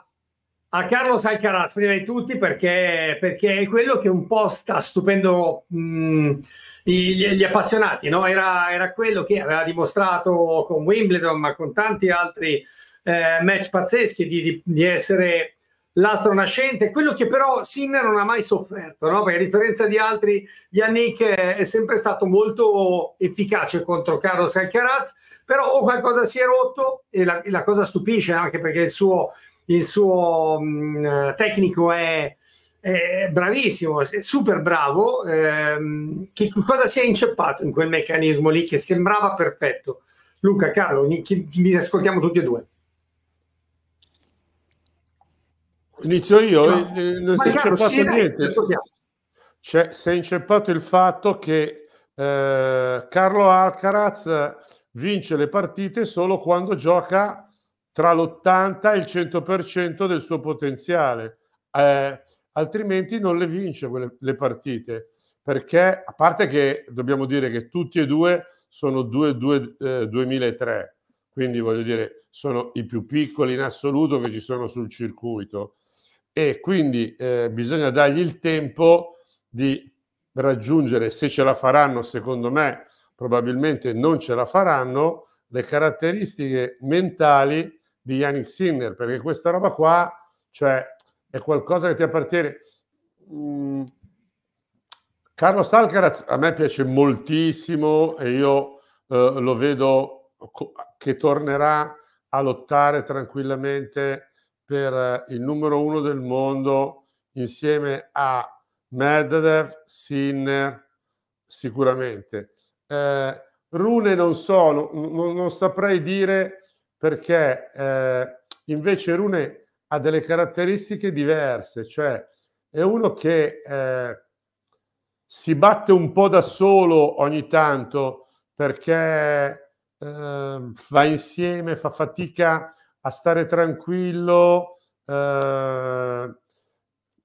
a Carlos Alcaraz? Prima di tutti, perché, perché, è quello che un po' sta stupendo mh, mm, gli, gli, appassionati, no? Era, era, quello che aveva dimostrato con Wimbledon, ma con tanti altri eh, match pazzeschi, di, di, di essere l'astro nascente, quello che però Sinner non ha mai sofferto, no? perché a differenza di altri, Yannick è sempre stato molto efficace contro Carlos Alcaraz, però o qualcosa si è rotto e la, la cosa stupisce anche perché il suo, il suo mh, mm, tecnico è, è, bravissimo, è super bravo, ehm, che cosa si è inceppato in quel meccanismo lì che sembrava perfetto. Luca, Carlo, vi ascoltiamo tutti e due.
Inizio io, cioè, eh, eh, non si è inceppato niente. C'è, si è inceppato il fatto che eh, Carlo Alcaraz vince le partite solo quando gioca tra l'80 e il 100% del suo potenziale, eh, altrimenti non le vince quelle, le partite, perché a parte che dobbiamo dire che tutti e due sono 2 due, eh, 2003, quindi voglio dire sono i più piccoli in assoluto che ci sono sul circuito e quindi eh, bisogna dargli il tempo di raggiungere, se ce la faranno, secondo me probabilmente non ce la faranno, le caratteristiche mentali di Yannick Sinner, perché questa roba qua, cioè, è qualcosa che ti appartiene. Mm. Carlo Salcaraz a me piace moltissimo e io eh, lo vedo co- che tornerà a lottare tranquillamente per eh, il numero uno del mondo insieme a Medvedev, Sinner, sicuramente. Eh, Rune non so, non, non saprei dire perché eh, invece Rune ha delle caratteristiche diverse, cioè è uno che eh, si batte un po' da solo ogni tanto perché va ehm, insieme, fa fatica a stare tranquillo, eh,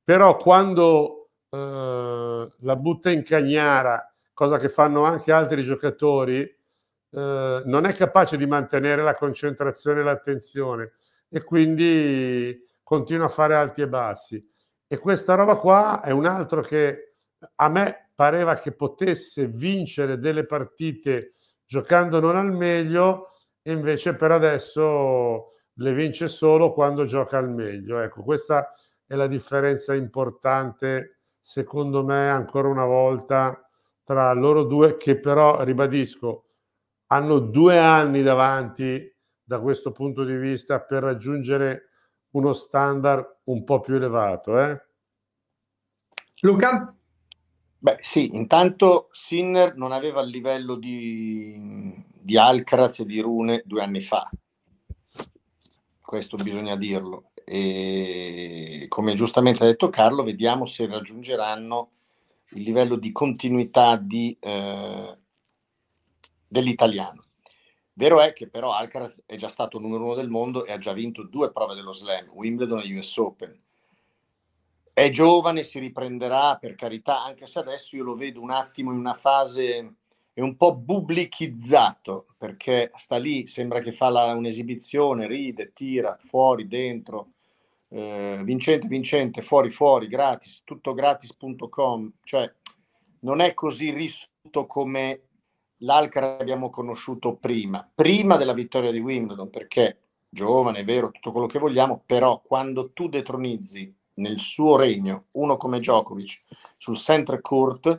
però quando eh, la butta in cagnara, cosa che fanno anche altri giocatori, eh, non è capace di mantenere la concentrazione e l'attenzione e quindi continua a fare alti e bassi. E questa roba qua è un altro che a me pareva che potesse vincere delle partite giocando non al meglio, e invece per adesso le vince solo quando gioca al meglio. Ecco, questa è la differenza importante, secondo me, ancora una volta, tra loro due, che però, ribadisco, hanno due anni davanti da questo punto di vista per raggiungere uno standard un po' più elevato. Eh? Luca? Beh sì, intanto
Sinner non aveva il livello di, di Alcraz e di Rune due anni fa, questo bisogna dirlo. E come giustamente ha detto Carlo, vediamo se raggiungeranno il livello di continuità di, eh, dell'italiano. Vero è che però Alcaraz è già stato numero uno del mondo e ha già vinto due prove dello slam, Wimbledon e US Open. È giovane, si riprenderà per carità, anche se adesso io lo vedo un attimo in una fase è un po' bublichizzato perché sta lì, sembra che fa la, un'esibizione, ride, tira fuori, dentro, eh, vincente, vincente, fuori, fuori, gratis, tuttogratis.com, cioè non è così risulto come l'Alcara abbiamo conosciuto prima, prima della vittoria di Wimbledon, perché giovane, è vero, tutto quello che vogliamo, però quando tu detronizzi nel suo regno uno come Djokovic sul center court,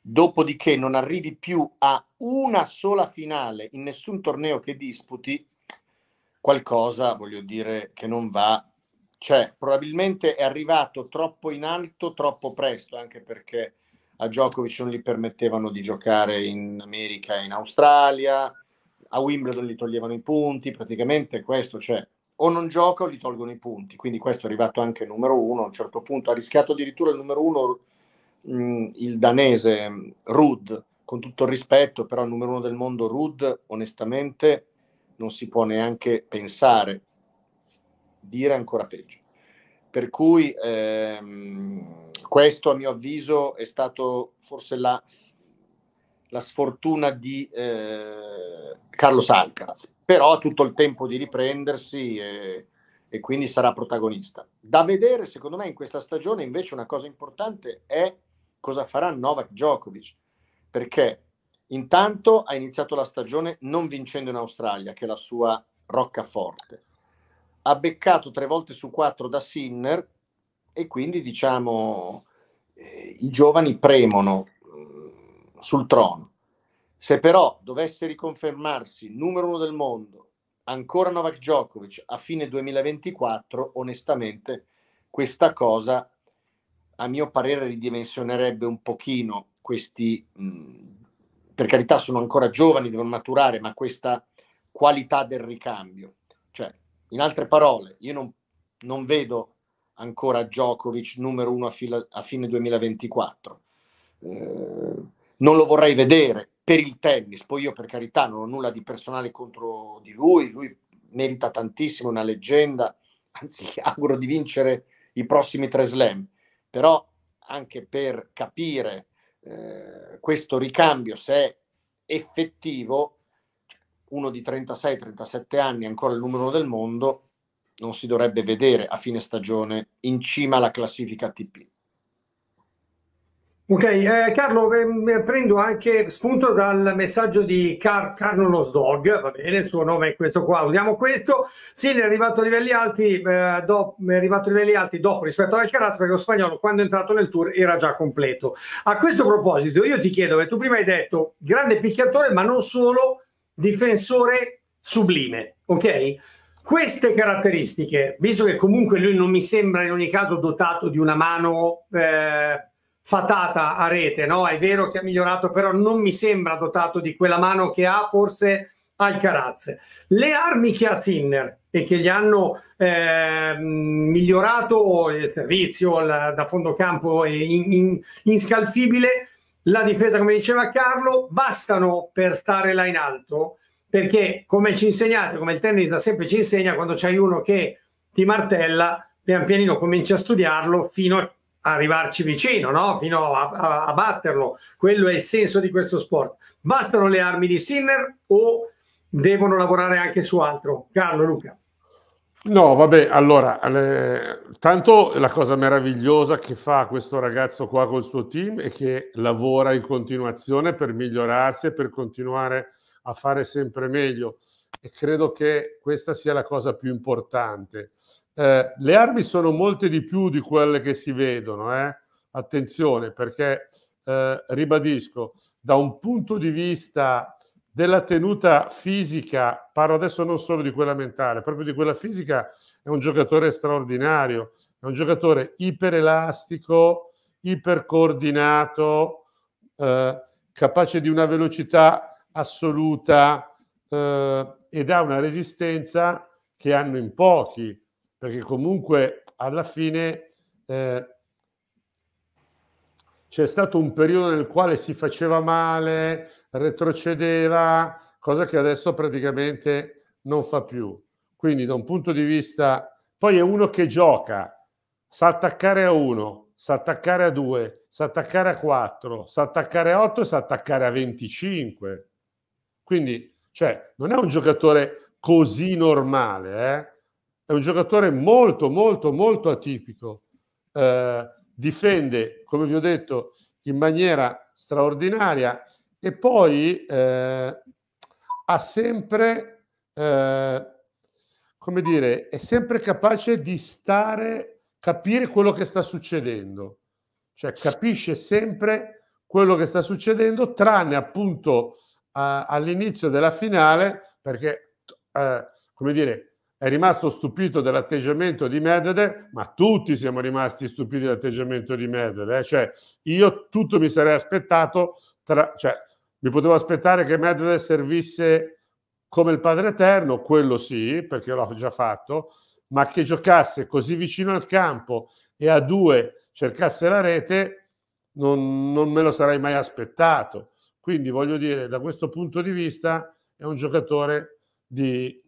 dopodiché non arrivi più a una sola finale in nessun torneo che disputi, qualcosa, voglio dire, che non va. Cioè, probabilmente è arrivato troppo in alto, troppo presto, anche perché a Djokovic non gli permettevano di giocare in America e in Australia, a Wimbledon gli toglievano i punti, praticamente questo, cioè, o non gioca o gli tolgono i punti, quindi questo è arrivato anche numero uno, a un certo punto ha rischiato addirittura il numero uno mh, il danese Rud, con tutto il rispetto, però il numero uno del mondo Rud, onestamente, non si può neanche pensare, dire ancora peggio. Per cui ehm, questo, a mio avviso, è stato forse la, la sfortuna di eh, Carlos Alcaraz, però ha tutto il tempo di riprendersi e, e quindi sarà protagonista. Da vedere, secondo me, in questa stagione invece una cosa importante è cosa farà Novak Djokovic, perché intanto ha iniziato la stagione non vincendo in Australia, che è la sua roccaforte, ha beccato tre volte su quattro da Sinner e quindi diciamo eh, i giovani premono mm, sul trono. Se però dovesse riconfermarsi numero uno del mondo, ancora Novak Djokovic a fine 2024, onestamente questa cosa a mio parere ridimensionerebbe un pochino questi, mh, per carità sono ancora giovani, devono maturare, ma questa qualità del ricambio. Cioè, in altre parole, io non, non vedo ancora Djokovic numero uno a, fila, a fine 2024. Eh, non lo vorrei vedere per il tennis, poi io per carità non ho nulla di personale contro di lui, lui merita tantissimo, è una leggenda, anzi gli auguro di vincere i prossimi tre slam però anche per capire eh, questo ricambio se è effettivo, uno di 36-37 anni, ancora il numero del mondo, non si dovrebbe vedere a fine stagione in cima alla classifica ATP.
Ok, eh, Carlo, eh, prendo anche spunto dal messaggio di Car- Carlo Nos Dog, va bene, il suo nome è questo qua, usiamo questo. Sì, è arrivato a livelli alti, eh, do, è arrivato a livelli alti dopo rispetto al Alcaraz perché lo spagnolo quando è entrato nel tour era già completo. A questo proposito, io ti chiedo, tu prima hai detto grande picchiatore, ma non solo difensore sublime, ok? queste caratteristiche, visto che comunque lui non mi sembra in ogni caso dotato di una mano eh, fatata a rete, no? È vero che ha migliorato, però non mi sembra dotato di quella mano che ha forse Alcaraz. Le armi che ha Sinner e che gli hanno eh, migliorato il servizio la, da fondo campo in, in, inscalfibile, la difesa, come diceva Carlo, bastano per stare là in alto, perché come ci insegnate, come il tennis da sempre ci insegna, quando c'hai uno che ti martella, pian pianino comincia a studiarlo fino a arrivarci vicino, no? fino a, a, a, batterlo. Quello è il senso di questo sport. Bastano le armi di Sinner o devono lavorare anche su altro? Carlo, Luca.
No, vabbè, allora, eh, tanto la cosa meravigliosa che fa questo ragazzo qua col suo team è che lavora in continuazione per migliorarsi e per continuare a fare sempre meglio e credo che questa sia la cosa più importante eh, le armi sono molte di più di quelle che si vedono, eh? attenzione, perché eh, ribadisco, da un punto di vista della tenuta fisica, parlo adesso non solo di quella mentale, proprio di quella fisica, è un giocatore straordinario, è un giocatore iperelastico, ipercoordinato, eh, capace di una velocità assoluta eh, ed ha una resistenza che hanno in pochi perché comunque alla fine eh, c'è stato un periodo nel quale si faceva male, retrocedeva, cosa che adesso praticamente non fa più. Quindi da un punto di vista, poi è uno che gioca, sa attaccare a uno, sa attaccare a due, sa attaccare a quattro, sa attaccare a otto e sa attaccare a 25. Quindi, cioè, non è un giocatore così normale, eh? è un giocatore molto, molto, molto atipico. Eh, difende, come vi ho detto, in maniera straordinaria e poi eh, ha sempre, eh, come dire, è sempre capace di stare, capire quello che sta succedendo, cioè capisce sempre quello che sta succedendo, tranne appunto eh, all'inizio della finale, perché, eh, come dire, è rimasto stupito dell'atteggiamento di Medvedev, ma tutti siamo rimasti stupiti dell'atteggiamento di Medvedev. Eh. Cioè, io tutto mi sarei aspettato, tra, cioè, mi potevo aspettare che Medvedev servisse come il Padre Eterno, quello sì, perché l'ho già fatto, ma che giocasse così vicino al campo e a due cercasse la rete, non, non me lo sarei mai aspettato. Quindi voglio dire, da questo punto di vista è un giocatore di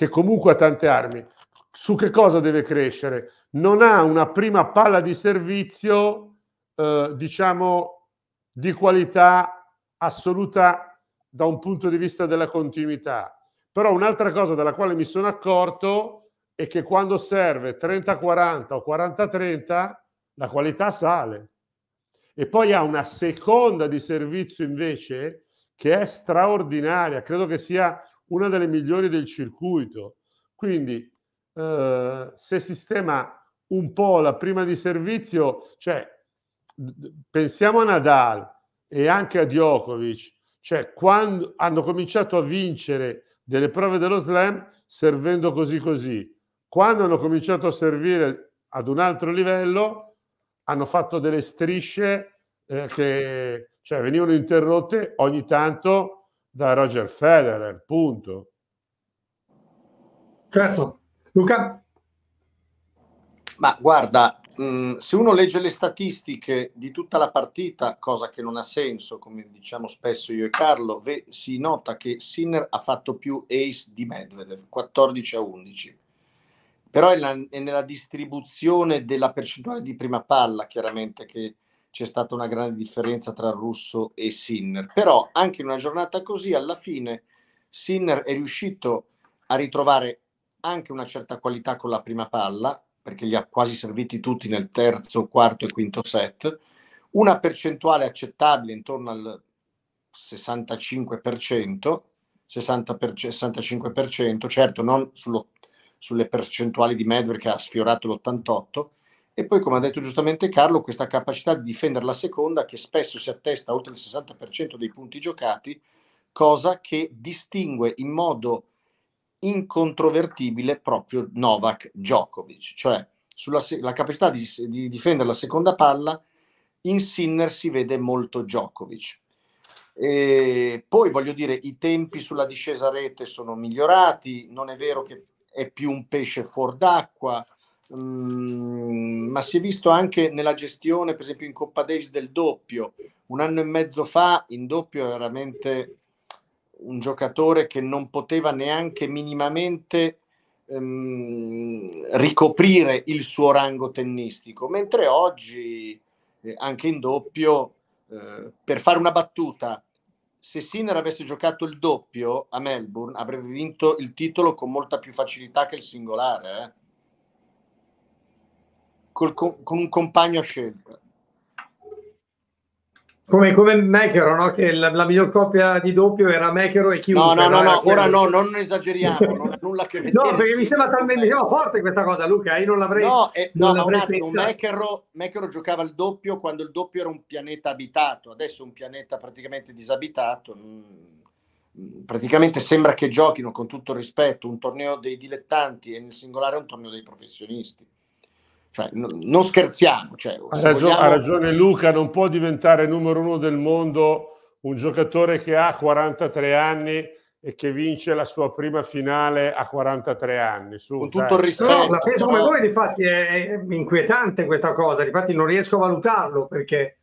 che comunque ha tante armi, su che cosa deve crescere? Non ha una prima palla di servizio, eh, diciamo, di qualità assoluta da un punto di vista della continuità. Però un'altra cosa della quale mi sono accorto è che quando serve 30-40 o 40-30, la qualità sale. E poi ha una seconda di servizio invece che è straordinaria, credo che sia una delle migliori del circuito. Quindi eh, se sistema un po' la prima di servizio, cioè pensiamo a Nadal e anche a Djokovic, cioè quando hanno cominciato a vincere delle prove dello slam servendo così così, quando hanno cominciato a servire ad un altro livello hanno fatto delle strisce eh, che cioè, venivano interrotte ogni tanto da Roger Federer, punto. Certo. Luca?
Ma guarda, mm, se uno legge le statistiche di tutta la partita, cosa che non ha senso, come diciamo spesso io e Carlo, si nota che Sinner ha fatto più ace di Medvedev, 14 a 11. Però è, è nella distribuzione della percentuale di prima palla, chiaramente, che c'è stata una grande differenza tra Russo e Sinner, però anche in una giornata così alla fine Sinner è riuscito a ritrovare anche una certa qualità con la prima palla, perché gli ha quasi serviti tutti nel terzo, quarto e quinto set, una percentuale accettabile intorno al 65%, 60 per, 65%, certo non sullo, sulle percentuali di Medvedev che ha sfiorato l'88%, e poi, come ha detto giustamente Carlo, questa capacità di difendere la seconda che spesso si attesta oltre il 60% dei punti giocati, cosa che distingue in modo incontrovertibile proprio Novak Djokovic, cioè sulla se- la capacità di, di, difendere la seconda palla in Sinner si vede molto Djokovic. E poi voglio dire, i tempi sulla discesa a rete sono migliorati, non è vero che è più un pesce fuor d'acqua, Mm, ma si è visto anche nella gestione, per esempio in Coppa Davis del doppio. Un anno e mezzo fa in doppio era veramente un giocatore che non poteva neanche minimamente um, ricoprire il suo rango tennistico, mentre oggi eh, anche in doppio, eh, per fare una battuta, se Sinner avesse giocato il doppio a Melbourne avrebbe vinto il titolo con molta più facilità che il singolare. Eh? col, con un compagno a scelta.
Come, come Mechero, no? che la, la, miglior coppia di doppio era Mechero e chiunque. No, no, no, no ora no, non
esageriamo, non ha nulla che vedere. No,
perché mi sembra talmente no, diciamo, forte questa cosa, Luca, io non l'avrei No, eh, non no l'avrei ma
Mechero, Mechero giocava il doppio quando il doppio era un pianeta abitato, adesso è un pianeta praticamente disabitato. Mm, mm, praticamente sembra che giochino, con tutto rispetto, un torneo dei dilettanti e nel singolare un torneo dei professionisti. Cioè, no, non scherziamo. Cioè, ha, ragione, vogliamo... ha, ragione,
Luca, non può diventare numero uno del mondo un giocatore che ha 43 anni e che vince la sua prima finale a 43 anni. Su, Con tutto il rispetto. No,
la penso come voi, infatti è, è inquietante questa cosa, infatti non riesco a valutarlo perché...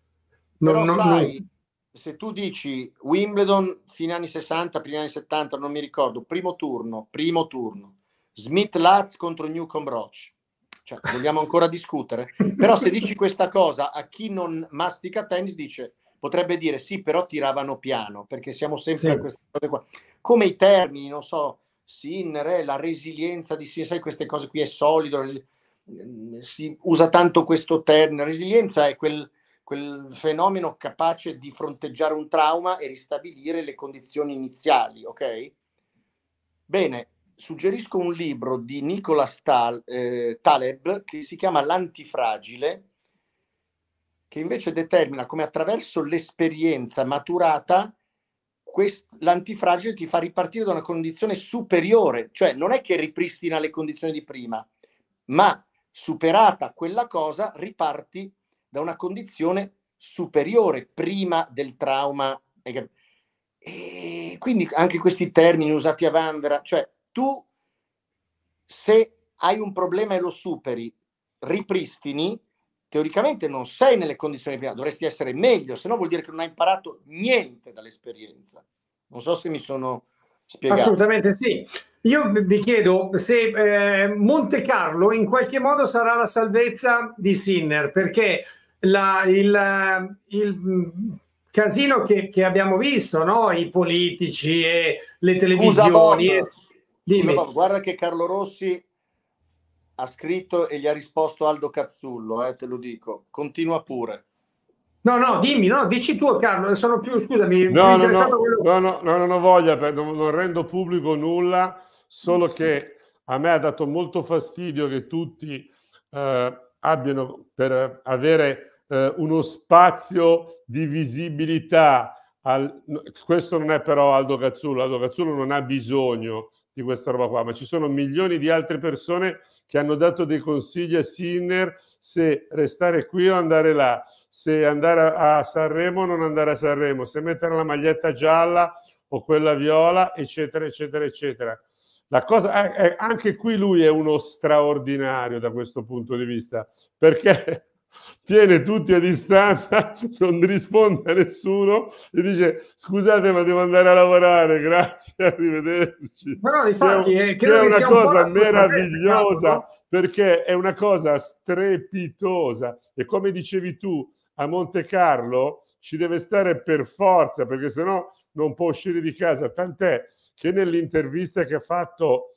Non, non, sai,
non... Se tu dici Wimbledon fine anni 60, primi anni 70, non mi ricordo, primo turno, primo turno, Smith Laz contro Newcomb Roach, cioè, vogliamo ancora discutere? Però se dici questa cosa a chi non mastica tennis dice potrebbe dire sì, però tiravano piano, perché siamo sempre sì. a queste cose qua. Come i termini, non so, Sinner, eh, la resilienza di Sinner, sai queste cose qui è solido, resi- mm, si usa tanto questo termine, resilienza è quel, quel fenomeno capace di fronteggiare un trauma e ristabilire le condizioni iniziali, ok? Bene, suggerisco un libro di Nicola Tal- eh, Taleb che si chiama L'antifragile, che invece determina come attraverso l'esperienza maturata quest- l'antifragile ti fa ripartire da una condizione superiore, cioè non è che ripristina le condizioni di prima, ma superata quella cosa riparti da una condizione superiore prima del trauma. E quindi anche questi termini usati a vanvera, cioè tu se hai un problema e lo superi, ripristini, teoricamente non sei nelle condizioni di prima, dovresti essere meglio, se no vuol dire che non hai imparato niente dall'esperienza. Non so se mi sono spiegato. Assolutamente
sì. Io vi chiedo se eh, Monte Carlo in qualche modo sarà la salvezza di Sinner, perché la, il, il mm, casino che, che, abbiamo visto, no? i politici e le televisioni. Scusa, Dimmi. No,
guarda che Carlo Rossi ha scritto e gli ha risposto Aldo Cazzullo, eh, te lo dico. Continua pure.
No, no, dimmi, no, dici tu Carlo, sono più, scusami, no, no, no,
quello... no, no, non ho voglia, non, rendo pubblico nulla, solo che a me ha dato molto fastidio che tutti eh, abbiano per avere eh, uno spazio di visibilità. Al... Questo non è però Aldo Cazzullo, Aldo Cazzullo non ha bisogno di questa roba qua, ma ci sono milioni di altre persone che hanno dato dei consigli a Sinner se restare qui o andare là, se andare a Sanremo o non andare a Sanremo, se mettere la maglietta gialla o quella viola, eccetera, eccetera, eccetera. La cosa è, eh, è eh, anche qui lui è uno straordinario da questo punto di vista, perché tiene tutti a distanza, non risponde a nessuno e dice scusate ma devo andare a lavorare, grazie, arrivederci. Però infatti eh, è, che è una cosa un meravigliosa perché è una cosa strepitosa e come dicevi tu a Monte Carlo ci deve stare per forza perché sennò non può uscire di casa, tant'è che nell'intervista che ha fatto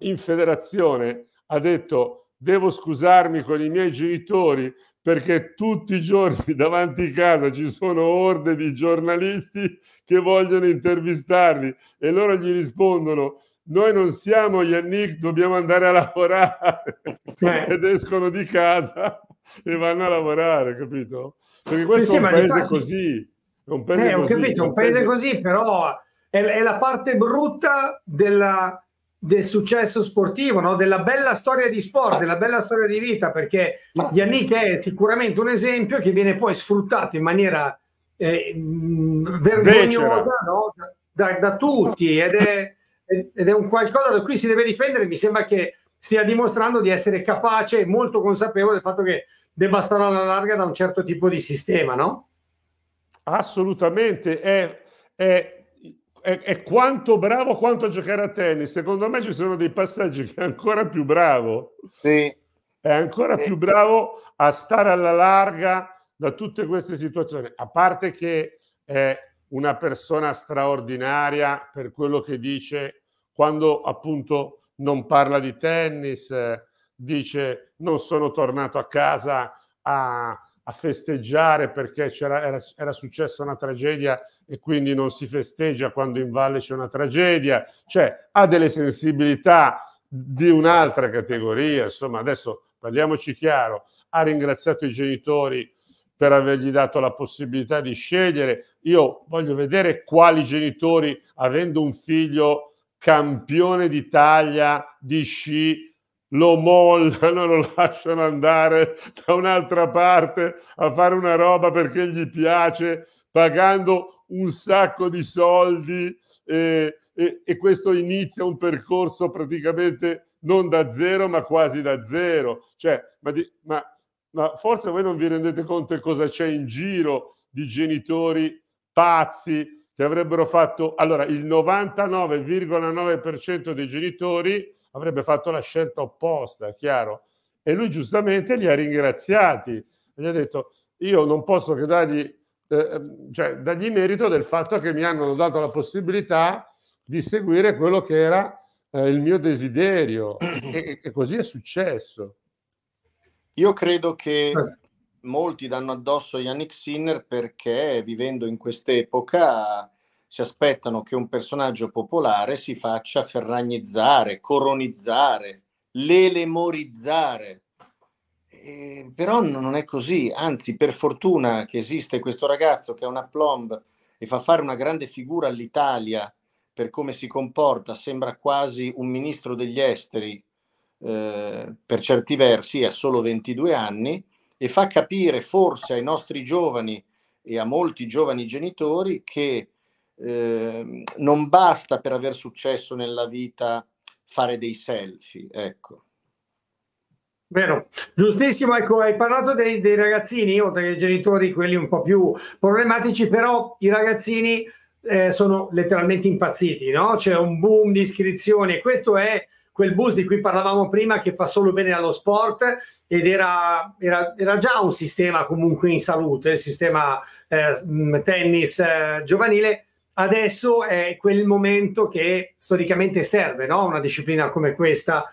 in federazione ha detto devo scusarmi con i miei genitori perché tutti i giorni davanti a casa ci sono orde di giornalisti che vogliono intervistarli e loro gli rispondono noi non siamo Yannick, dobbiamo andare a lavorare eh. ed escono di casa e vanno a lavorare, capito? Perché questo sì, è, un paese infatti... così, è un eh, paese eh, così. Capito, un paese così, però
è, è la parte brutta della del successo sportivo, no? della bella storia di sport, della bella storia di vita, perché Yannick è sicuramente un esempio che viene poi sfruttato in maniera eh, vergognosa no? da, da, tutti ed è, ed è, un qualcosa da cui si deve difendere. Mi sembra che stia dimostrando di essere capace e molto consapevole del fatto che debba stare alla larga da un certo tipo di sistema,
no? Assolutamente, è, è è, è, quanto bravo quanto a giocare a tennis. Secondo me ci sono dei passaggi che è ancora più bravo. Sì. È ancora sì. più bravo a stare alla larga da tutte queste situazioni. A parte che è una persona straordinaria per quello che dice quando appunto non parla di tennis, dice non sono tornato a casa a, a festeggiare perché era, era successa una tragedia e quindi non si festeggia quando in valle c'è una tragedia, cioè ha delle sensibilità di un'altra categoria, insomma adesso parliamoci chiaro, ha ringraziato i genitori per avergli dato la possibilità di scegliere, io voglio vedere quali genitori avendo un figlio campione d'Italia di sci lo mollano, lo lasciano andare da un'altra parte a fare una roba perché gli piace, pagando un sacco di soldi eh, e, e questo inizia un percorso praticamente non da zero ma quasi da zero. Cioè, ma, di, ma, ma forse voi non vi rendete conto di cosa c'è in giro di genitori pazzi che avrebbero fatto... Allora, il 99,9% dei genitori avrebbe fatto la scelta opposta, chiaro? E lui giustamente li ha ringraziati, gli ha detto io non posso che dargli eh, eh, cioè, dargli merito del fatto che mi hanno dato la possibilità di seguire quello che era eh, il mio desiderio e, e, così è successo. Io credo che eh. molti danno addosso a Yannick
Sinner perché vivendo in quest'epoca si aspettano che un personaggio popolare si faccia ferragnizzare, coronizzare, lelemorizzare. Ehm, però non è così, anzi per fortuna che esiste questo ragazzo che ha una plomb e fa fare una grande figura all'Italia per come si comporta, sembra quasi un ministro degli esteri eh, per certi versi, ha solo 22 anni e fa capire forse ai nostri giovani e a molti giovani genitori che eh, non basta per aver successo nella vita fare dei selfie, ecco.
Vero, giustissimo, ecco, hai parlato dei, dei ragazzini, oltre che dei genitori, quelli un po' più problematici, però i ragazzini eh, sono letteralmente impazziti, no? C'è un boom di iscrizioni e questo è quel bus di cui parlavamo prima che fa solo bene allo sport ed era, era, era già un sistema comunque in salute, il sistema eh, mm, tennis eh, giovanile. Adesso è quel momento che storicamente serve, no? Una disciplina come questa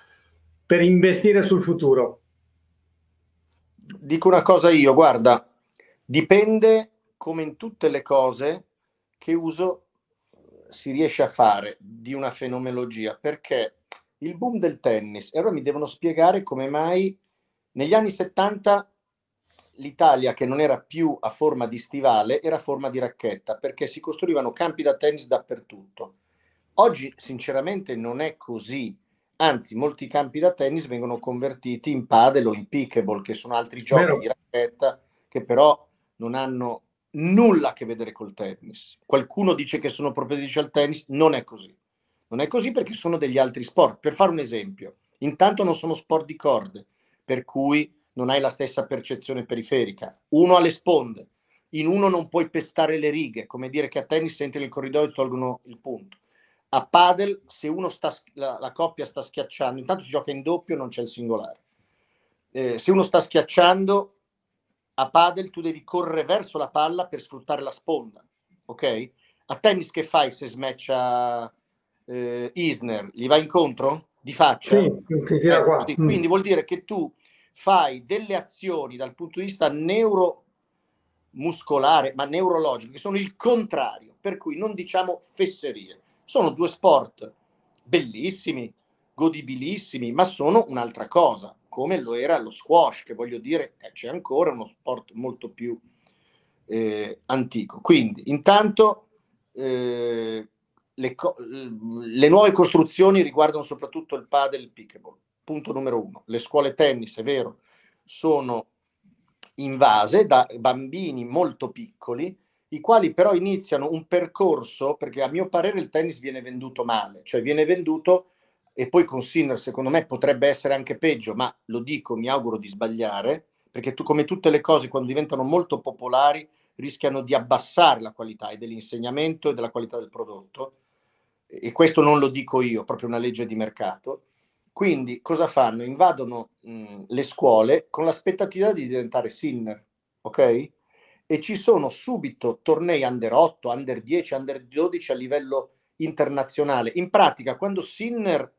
per investire
sul futuro? Dico una cosa io, guarda, dipende come in tutte le cose che uso si riesce a fare di una fenomenologia, perché il boom del tennis, e allora mi devono spiegare come mai negli anni 70 l'Italia che non era più a forma di stivale era a forma di racchetta perché si costruivano campi da tennis dappertutto. Oggi sinceramente non è così. Anzi, molti campi da tennis vengono convertiti in padel o in pickleball, che sono altri giochi Vero. di racchetta che però non hanno nulla a che vedere col tennis. Qualcuno dice che sono propendici al tennis, non è così. Non è così perché sono degli altri sport. Per fare un esempio, intanto non sono sport di corde, per cui non hai la stessa percezione periferica. Uno alle sponde, in uno non puoi pestare le righe, come dire che a tennis entri nel corridoio e tolgono il punto a padel se uno sta, la, la, coppia sta schiacciando, intanto si gioca in doppio, non c'è il singolare. Eh, se uno sta schiacciando a padel tu devi correre verso la palla per sfruttare la sponda, ok? A tennis che fai se smaccia eh, Isner? Gli va incontro? Di faccia? Sì, ti tira eh, qua. Mm. Quindi vuol dire che tu fai delle azioni dal punto di vista neuromuscolare, ma neurologico, che sono il contrario, per cui non diciamo fesserie. Sono due sport bellissimi, godibilissimi, ma sono un'altra cosa, come lo era lo squash, che voglio dire eh, c'è ancora uno sport molto più eh, antico. Quindi, intanto eh, le, co- le, nuove costruzioni riguardano soprattutto il padel e il pickleball. Punto numero uno. Le scuole tennis, è vero, sono invase da bambini molto piccoli i quali però iniziano un percorso, perché a mio parere il tennis viene venduto male, cioè viene venduto e poi con Sinner secondo me potrebbe essere anche peggio, ma lo dico, mi auguro di sbagliare, perché tu come tutte le cose quando diventano molto popolari rischiano di abbassare la qualità e dell'insegnamento e della qualità del prodotto e questo non lo dico io, proprio una legge di mercato. Quindi cosa fanno? Invadono mh, le scuole con l'aspettativa di diventare Sinner, ok? e ci sono subito tornei under 8, under 10, under 12 a livello internazionale. In pratica, quando Sinner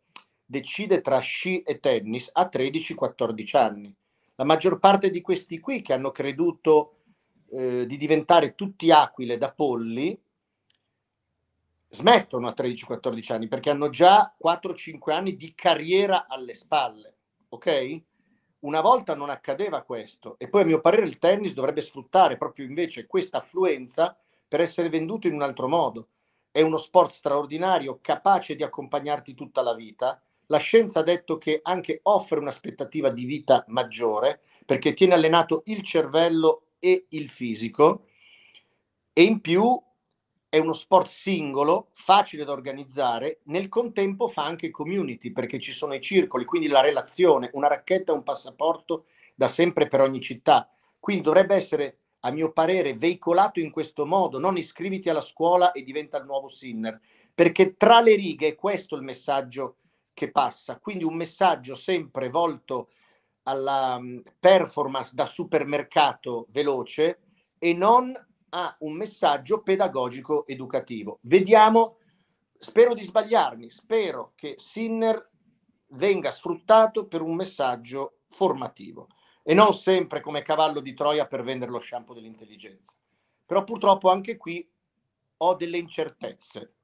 decide tra sci e tennis a 13-14 anni, la maggior parte di questi qui che hanno creduto eh, di diventare tutti aquile da polli smettono a 13-14 anni perché hanno già 4-5 anni di carriera alle spalle, ok? Una volta non accadeva questo e poi a mio parere il tennis dovrebbe sfruttare proprio invece questa affluenza per essere venduto in un altro modo. È uno sport straordinario, capace di accompagnarti tutta la vita. La scienza ha detto che anche offre un'aspettativa di vita maggiore perché tiene allenato il cervello e il fisico e in più è uno sport singolo, facile da organizzare, nel contempo fa anche community perché ci sono i circoli, quindi la relazione, una racchetta e un passaporto da sempre per ogni città. Quindi dovrebbe essere, a mio parere, veicolato in questo modo, non iscriviti alla scuola e diventa il nuovo Sinner, perché tra le righe è questo il messaggio che passa, quindi un messaggio sempre volto alla mm, performance da supermercato veloce e non ha un messaggio pedagogico educativo. Vediamo, spero di sbagliarmi, spero che Sinner venga sfruttato per un messaggio formativo e non sempre come cavallo di Troia per vendere lo shampoo dell'intelligenza. Però purtroppo anche qui ho delle incertezze.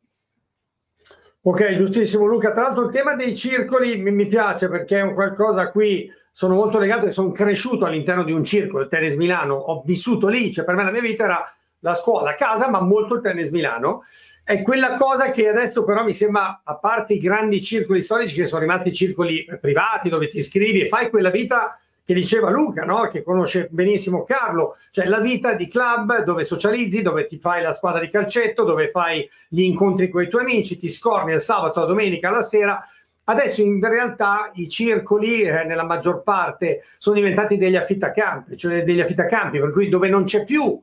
Ok, giustissimo Luca. Tra l'altro il tema dei circoli mi, mi piace perché è un qualcosa a cui sono molto legato e sono cresciuto all'interno di un circolo, il Tennis Milano, ho vissuto lì, cioè per me la mia vita era la scuola a casa, ma molto il tennis Milano. È quella cosa che adesso però mi sembra, a parte i grandi circoli storici che sono rimasti circoli privati dove ti iscrivi e fai quella vita che diceva Luca, no? che conosce benissimo Carlo, cioè la vita di club dove socializzi, dove ti fai la squadra di calcetto, dove fai gli incontri con i tuoi amici, ti scorni il sabato, la domenica, la sera. Adesso in realtà i circoli eh, nella maggior parte sono diventati degli affittacampi, cioè degli affittacampi per cui dove non c'è più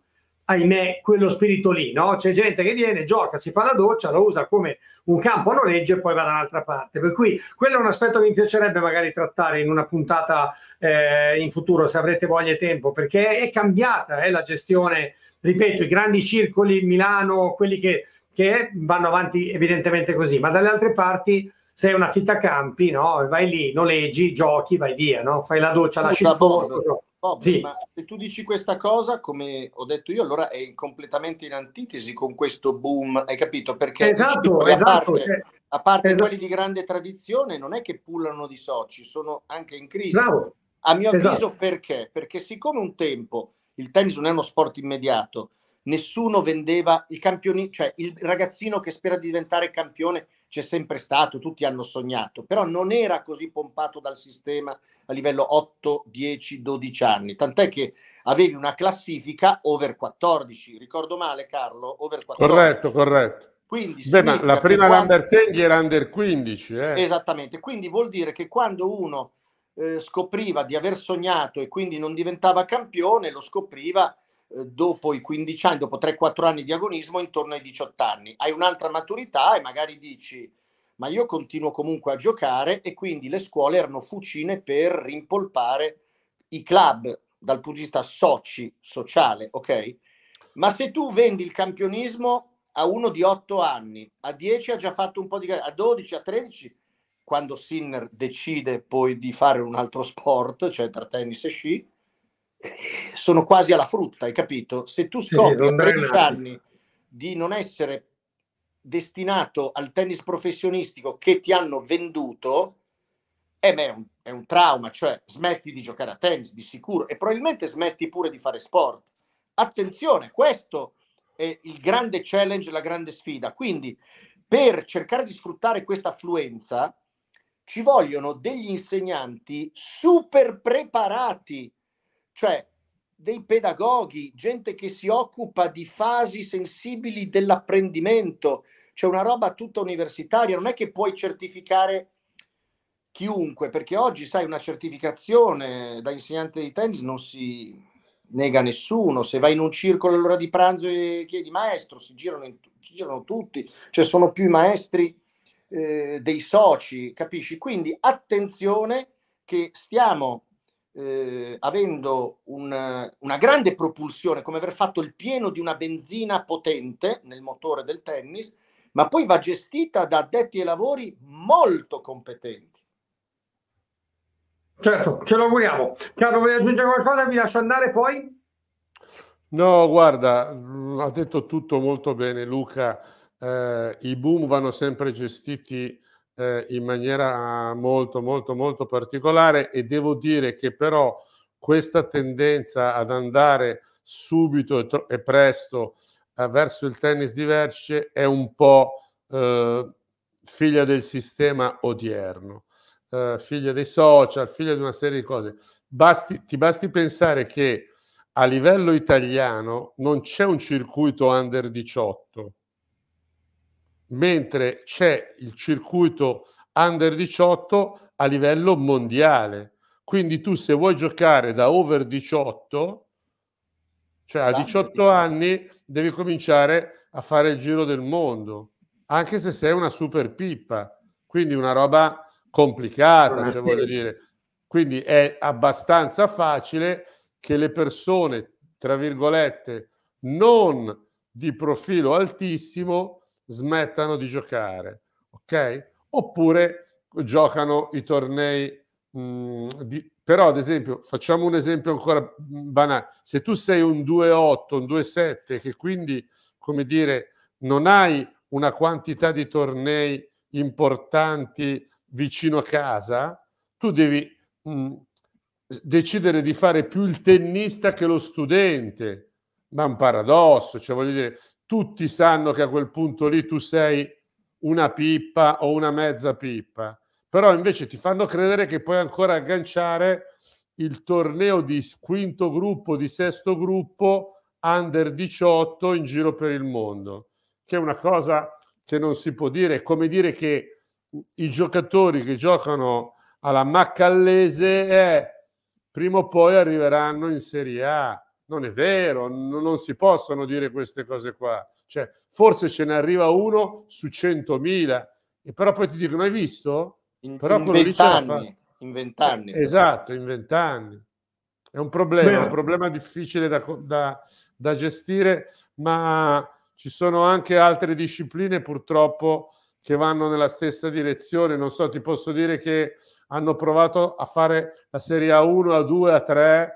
ahimè, quello spirito lì, no? C'è gente che viene, gioca, si fa la doccia, lo usa come un campo a noleggio e poi va dall'altra parte. Per cui quello è un aspetto che mi piacerebbe magari trattare in una puntata eh, in futuro, se avrete voglia e tempo, perché è cambiata eh, la gestione, ripeto, i grandi circoli, Milano, quelli che, che vanno avanti evidentemente così, ma dalle altre parti sei una fitta campi, no? vai lì, noleggi, giochi, vai via, no? fai la doccia, lasci il sporco.
Bob, sì. ma se tu dici questa cosa, come ho detto io, allora è completamente in antitesi con questo boom, hai capito? Perché esatto, dici, esatto, a parte, cioè, a parte esatto. quelli di grande tradizione, non è che pullano di soci, sono anche in crisi. Bravo. A mio esatto. avviso perché? Perché siccome un tempo il tennis non è uno sport immediato, nessuno vendeva il campione, cioè il ragazzino che spera di diventare campione c'è sempre stato, tutti hanno sognato, però non era così pompato dal sistema a livello 8, 10, 12 anni, tant'è che avevi una classifica over 14, ricordo male Carlo, over 14. Corretto,
corretto. Quindi, Beh, ma la prima quando... Lambertenghi era under 15. Eh.
Esattamente, quindi vuol dire che quando uno eh, scopriva di aver sognato e quindi non diventava campione, lo scopriva eh, dopo i 15 anni, dopo 3-4 anni di agonismo, intorno ai 18 anni. Hai un'altra maturità e magari dici, ma io continuo comunque a giocare e quindi le scuole erano fucine per rimpolpare i club dal punto di vista soci, sociale, ok? Ma se tu vendi il campionismo a uno di 8 anni, a 10 ha già fatto un po' di gare, a 12, a 13, quando Sinner decide poi di fare un altro sport, cioè tra tennis e sci, eh, sono quasi alla frutta, hai capito? Se tu scopri sì, sì, a 13 anni di non essere destinato al tennis professionistico che ti hanno venduto, eh beh, è, un, è un trauma, cioè smetti di giocare a tennis di sicuro e probabilmente smetti pure di fare sport. Attenzione, questo è il grande challenge, la grande sfida. Quindi per cercare di sfruttare questa affluenza ci vogliono degli insegnanti super preparati cioè dei pedagoghi, gente che si occupa di fasi sensibili dell'apprendimento, cioè una roba tutta universitaria, non è che puoi certificare chiunque, perché oggi sai una certificazione da insegnante di tennis non si nega nessuno, se vai in un circolo all'ora di pranzo e chiedi maestro, si girano, in, si girano tutti, cioè sono più i maestri eh, dei soci, capisci? Quindi attenzione che stiamo eh, avendo una, una grande propulsione, come aver fatto il pieno di una benzina potente nel motore del tennis, ma poi va gestita da addetti ai lavori molto competenti. Certo,
ce lo auguriamo. Carlo, vuoi aggiungere qualcosa? Vi lascio andare poi?
No, guarda, ha detto tutto molto bene Luca. Eh, I boom vanno sempre gestiti eh, in maniera molto molto molto particolare e devo dire che però questa tendenza ad andare subito e, tro- e presto eh, verso il tennis di vertice è un po' eh, figlia del sistema odierno, eh, figlia dei social, figlia di una serie di cose. Basti, ti basti pensare che a livello italiano non c'è un circuito under 18 mentre c'è il circuito under 18 a livello mondiale. Quindi tu se vuoi giocare da over 18, cioè a 18 anni, devi cominciare a fare il giro del mondo, anche se sei una super pippa, quindi una roba complicata, se voglio dire. Quindi è abbastanza facile che le persone, tra virgolette, non di profilo altissimo smettano di giocare, ok? Oppure giocano i tornei, mh, mm, di, però ad esempio, facciamo un esempio ancora banale, se tu sei un 2-8, un 2-7, che quindi, come dire, non hai una quantità di tornei importanti vicino a casa, tu devi mh, mm, decidere di fare più il tennista che lo studente. Ma è un paradosso, cioè voglio dire, tutti sanno che a quel punto lì tu sei una pippa o una mezza pippa, però invece ti fanno credere che puoi ancora agganciare il torneo di quinto gruppo, di sesto gruppo, under 18 in giro per il mondo, che è una cosa che non si può dire, è come dire che i giocatori che giocano alla Maccallese eh, prima o poi arriveranno in Serie A non è vero, no, non si possono dire queste cose qua. Cioè, forse ce ne arriva uno su 100.000, e però poi ti dicono, hai visto? In, però in quello vent'anni, in vent'anni. Esatto, in vent'anni. È un problema, Beh. un problema difficile da, da, da gestire, ma ci sono anche altre discipline purtroppo che vanno nella stessa direzione. Non so, ti posso dire che hanno provato a fare la Serie A1, A2, A3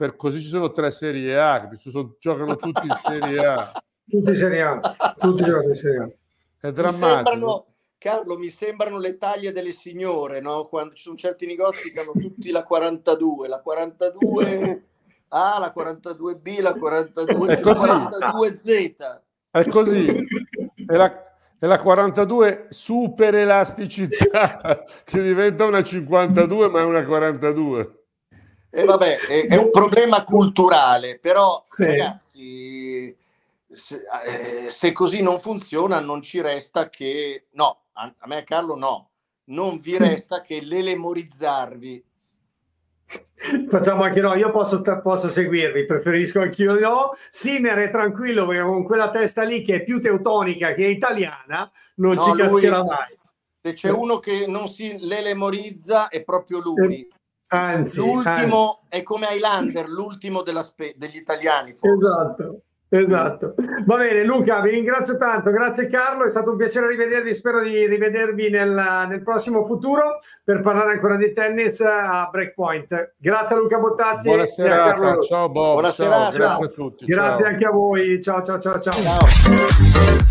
per così ci sono tre Serie A, sono, giocano tutti in Serie A.
tutti in Serie A, tutti giocano in Serie A.
È drammatico. sembrano,
Carlo, mi sembrano le taglie delle signore, no? Quando ci sono certi negozi che hanno tutti la 42, la 42... A, la 42B, la 42, è così. la 42Z.
È così. È la, è la 42 super elasticità che diventa una 52 ma è una 42. E vabbè, è, è, un problema culturale, però sì.
ragazzi, se, eh, se, così non funziona, non ci resta che, no, a, a me a Carlo no, non vi resta che l'elemorizzarvi.
Facciamo anche no, io posso, posso seguirvi, preferisco anch'io no. è tranquillo perché con quella testa lì che è più teutonica che italiana non no, ci cascherà mai.
Se c'è uno che non si l'elemorizza è proprio lui. Eh
Anzi, l'ultimo
anzi. è come Highlander, l'ultimo spe- degli italiani. Forse.
Esatto. Esatto. Va bene, Luca, vi ringrazio tanto. Grazie Carlo, è stato un piacere rivedervi. Spero di rivedervi nel, nel prossimo futuro per parlare ancora di tennis a Breakpoint. Grazie a Luca Bottazzi. Buonasera, ciao Bob. Buonasera, grazie a tutti. Grazie ciao. anche a voi. ciao ciao ciao. ciao. ciao.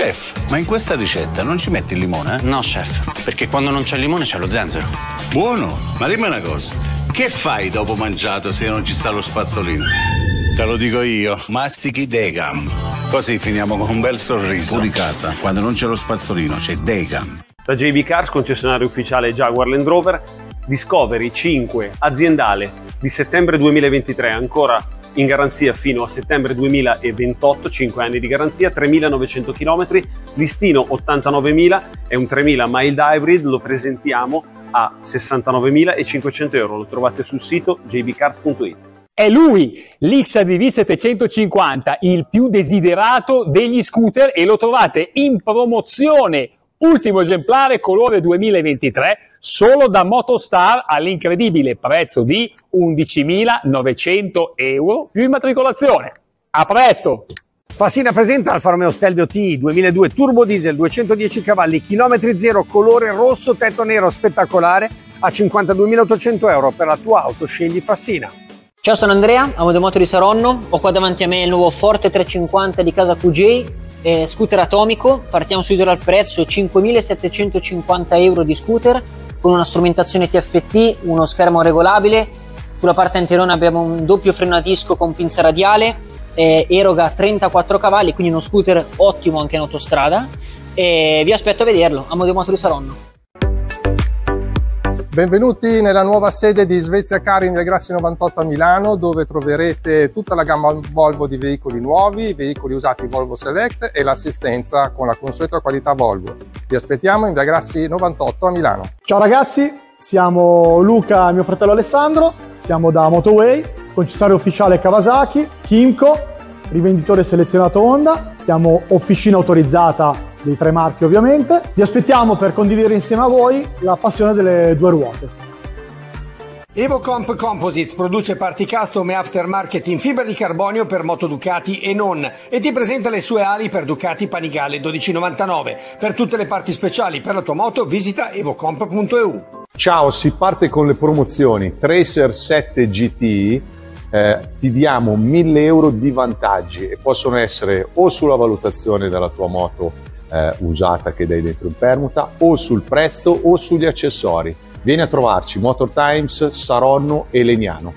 Chef, ma in questa ricetta non ci metti il limone? Eh? No, chef, perché quando non c'è il limone c'è lo zenzero. Buono, ma dimmi una cosa. Che fai dopo mangiato se non ci sta lo spazzolino? Te lo dico io, mastichi Degam. Così finiamo con un bel sorriso. Fuori casa, quando non c'è lo spazzolino, c'è Degam.
Da JB Cars, concessionario ufficiale Jaguar Land Rover, Discovery 5 aziendale di settembre 2023 ancora in garanzia fino a settembre 2028, 5 anni di garanzia, 3.900 km, listino 89.000, è un 3.000 mild hybrid, lo presentiamo a 69.500 euro, lo trovate sul sito jbcars.it. È lui, l'XADV 750, il più desiderato degli scooter e lo trovate in promozione Ultimo esemplare colore 2023 solo da Motostar all'incredibile prezzo di 11.900 euro più immatricolazione. A presto!
Fassina presenta Alfa Romeo Stelvio T 2002 Turbo Diesel 210 cavalli, chilometri zero, colore rosso, tetto nero spettacolare a 52.800 euro per la tua
auto. Scegli Fassina. Ciao, sono Andrea, amo Moto di Saronno. Ho qua davanti a me il nuovo Forte 350 di casa QJ, eh, scooter atomico. Partiamo subito dal prezzo: 5.750 euro di scooter con una strumentazione TFT, uno schermo regolabile. Sulla parte anteriore abbiamo un doppio freno a disco con pinza radiale, eh, eroga 34 cavalli, quindi uno scooter ottimo anche in autostrada. Eh, vi aspetto a vederlo a Moto di Saronno.
Benvenuti nella nuova sede di Svezia
Car in Via Grassi 98 a Milano dove troverete tutta la gamma Volvo di veicoli nuovi, veicoli usati Volvo Select e l'assistenza con la consueta qualità Volvo. Vi aspettiamo
in Via Grassi 98 a Milano.
Ciao ragazzi, siamo Luca e mio fratello Alessandro, siamo da Motoway, concessario ufficiale Kawasaki, Kimco, rivenditore selezionato Honda, siamo officina autorizzata dei tre marchi ovviamente. Vi aspettiamo per condividere insieme a voi la passione delle due ruote.
Evocomp Composites produce parti custom e aftermarket in fibra di carbonio per moto Ducati e non e ti presenta le sue ali per Ducati Panigale 1299. Per tutte le parti speciali
per la tua moto visita evocomp.eu. Ciao, si parte con le promozioni Tracer 7 GT eh, ti diamo 1000 euro di vantaggi e possono essere o sulla valutazione della tua moto eh, usata che dai dentro in permuta o sul prezzo o sugli accessori. Vieni a trovarci Motor Times, Saronno e Legnano.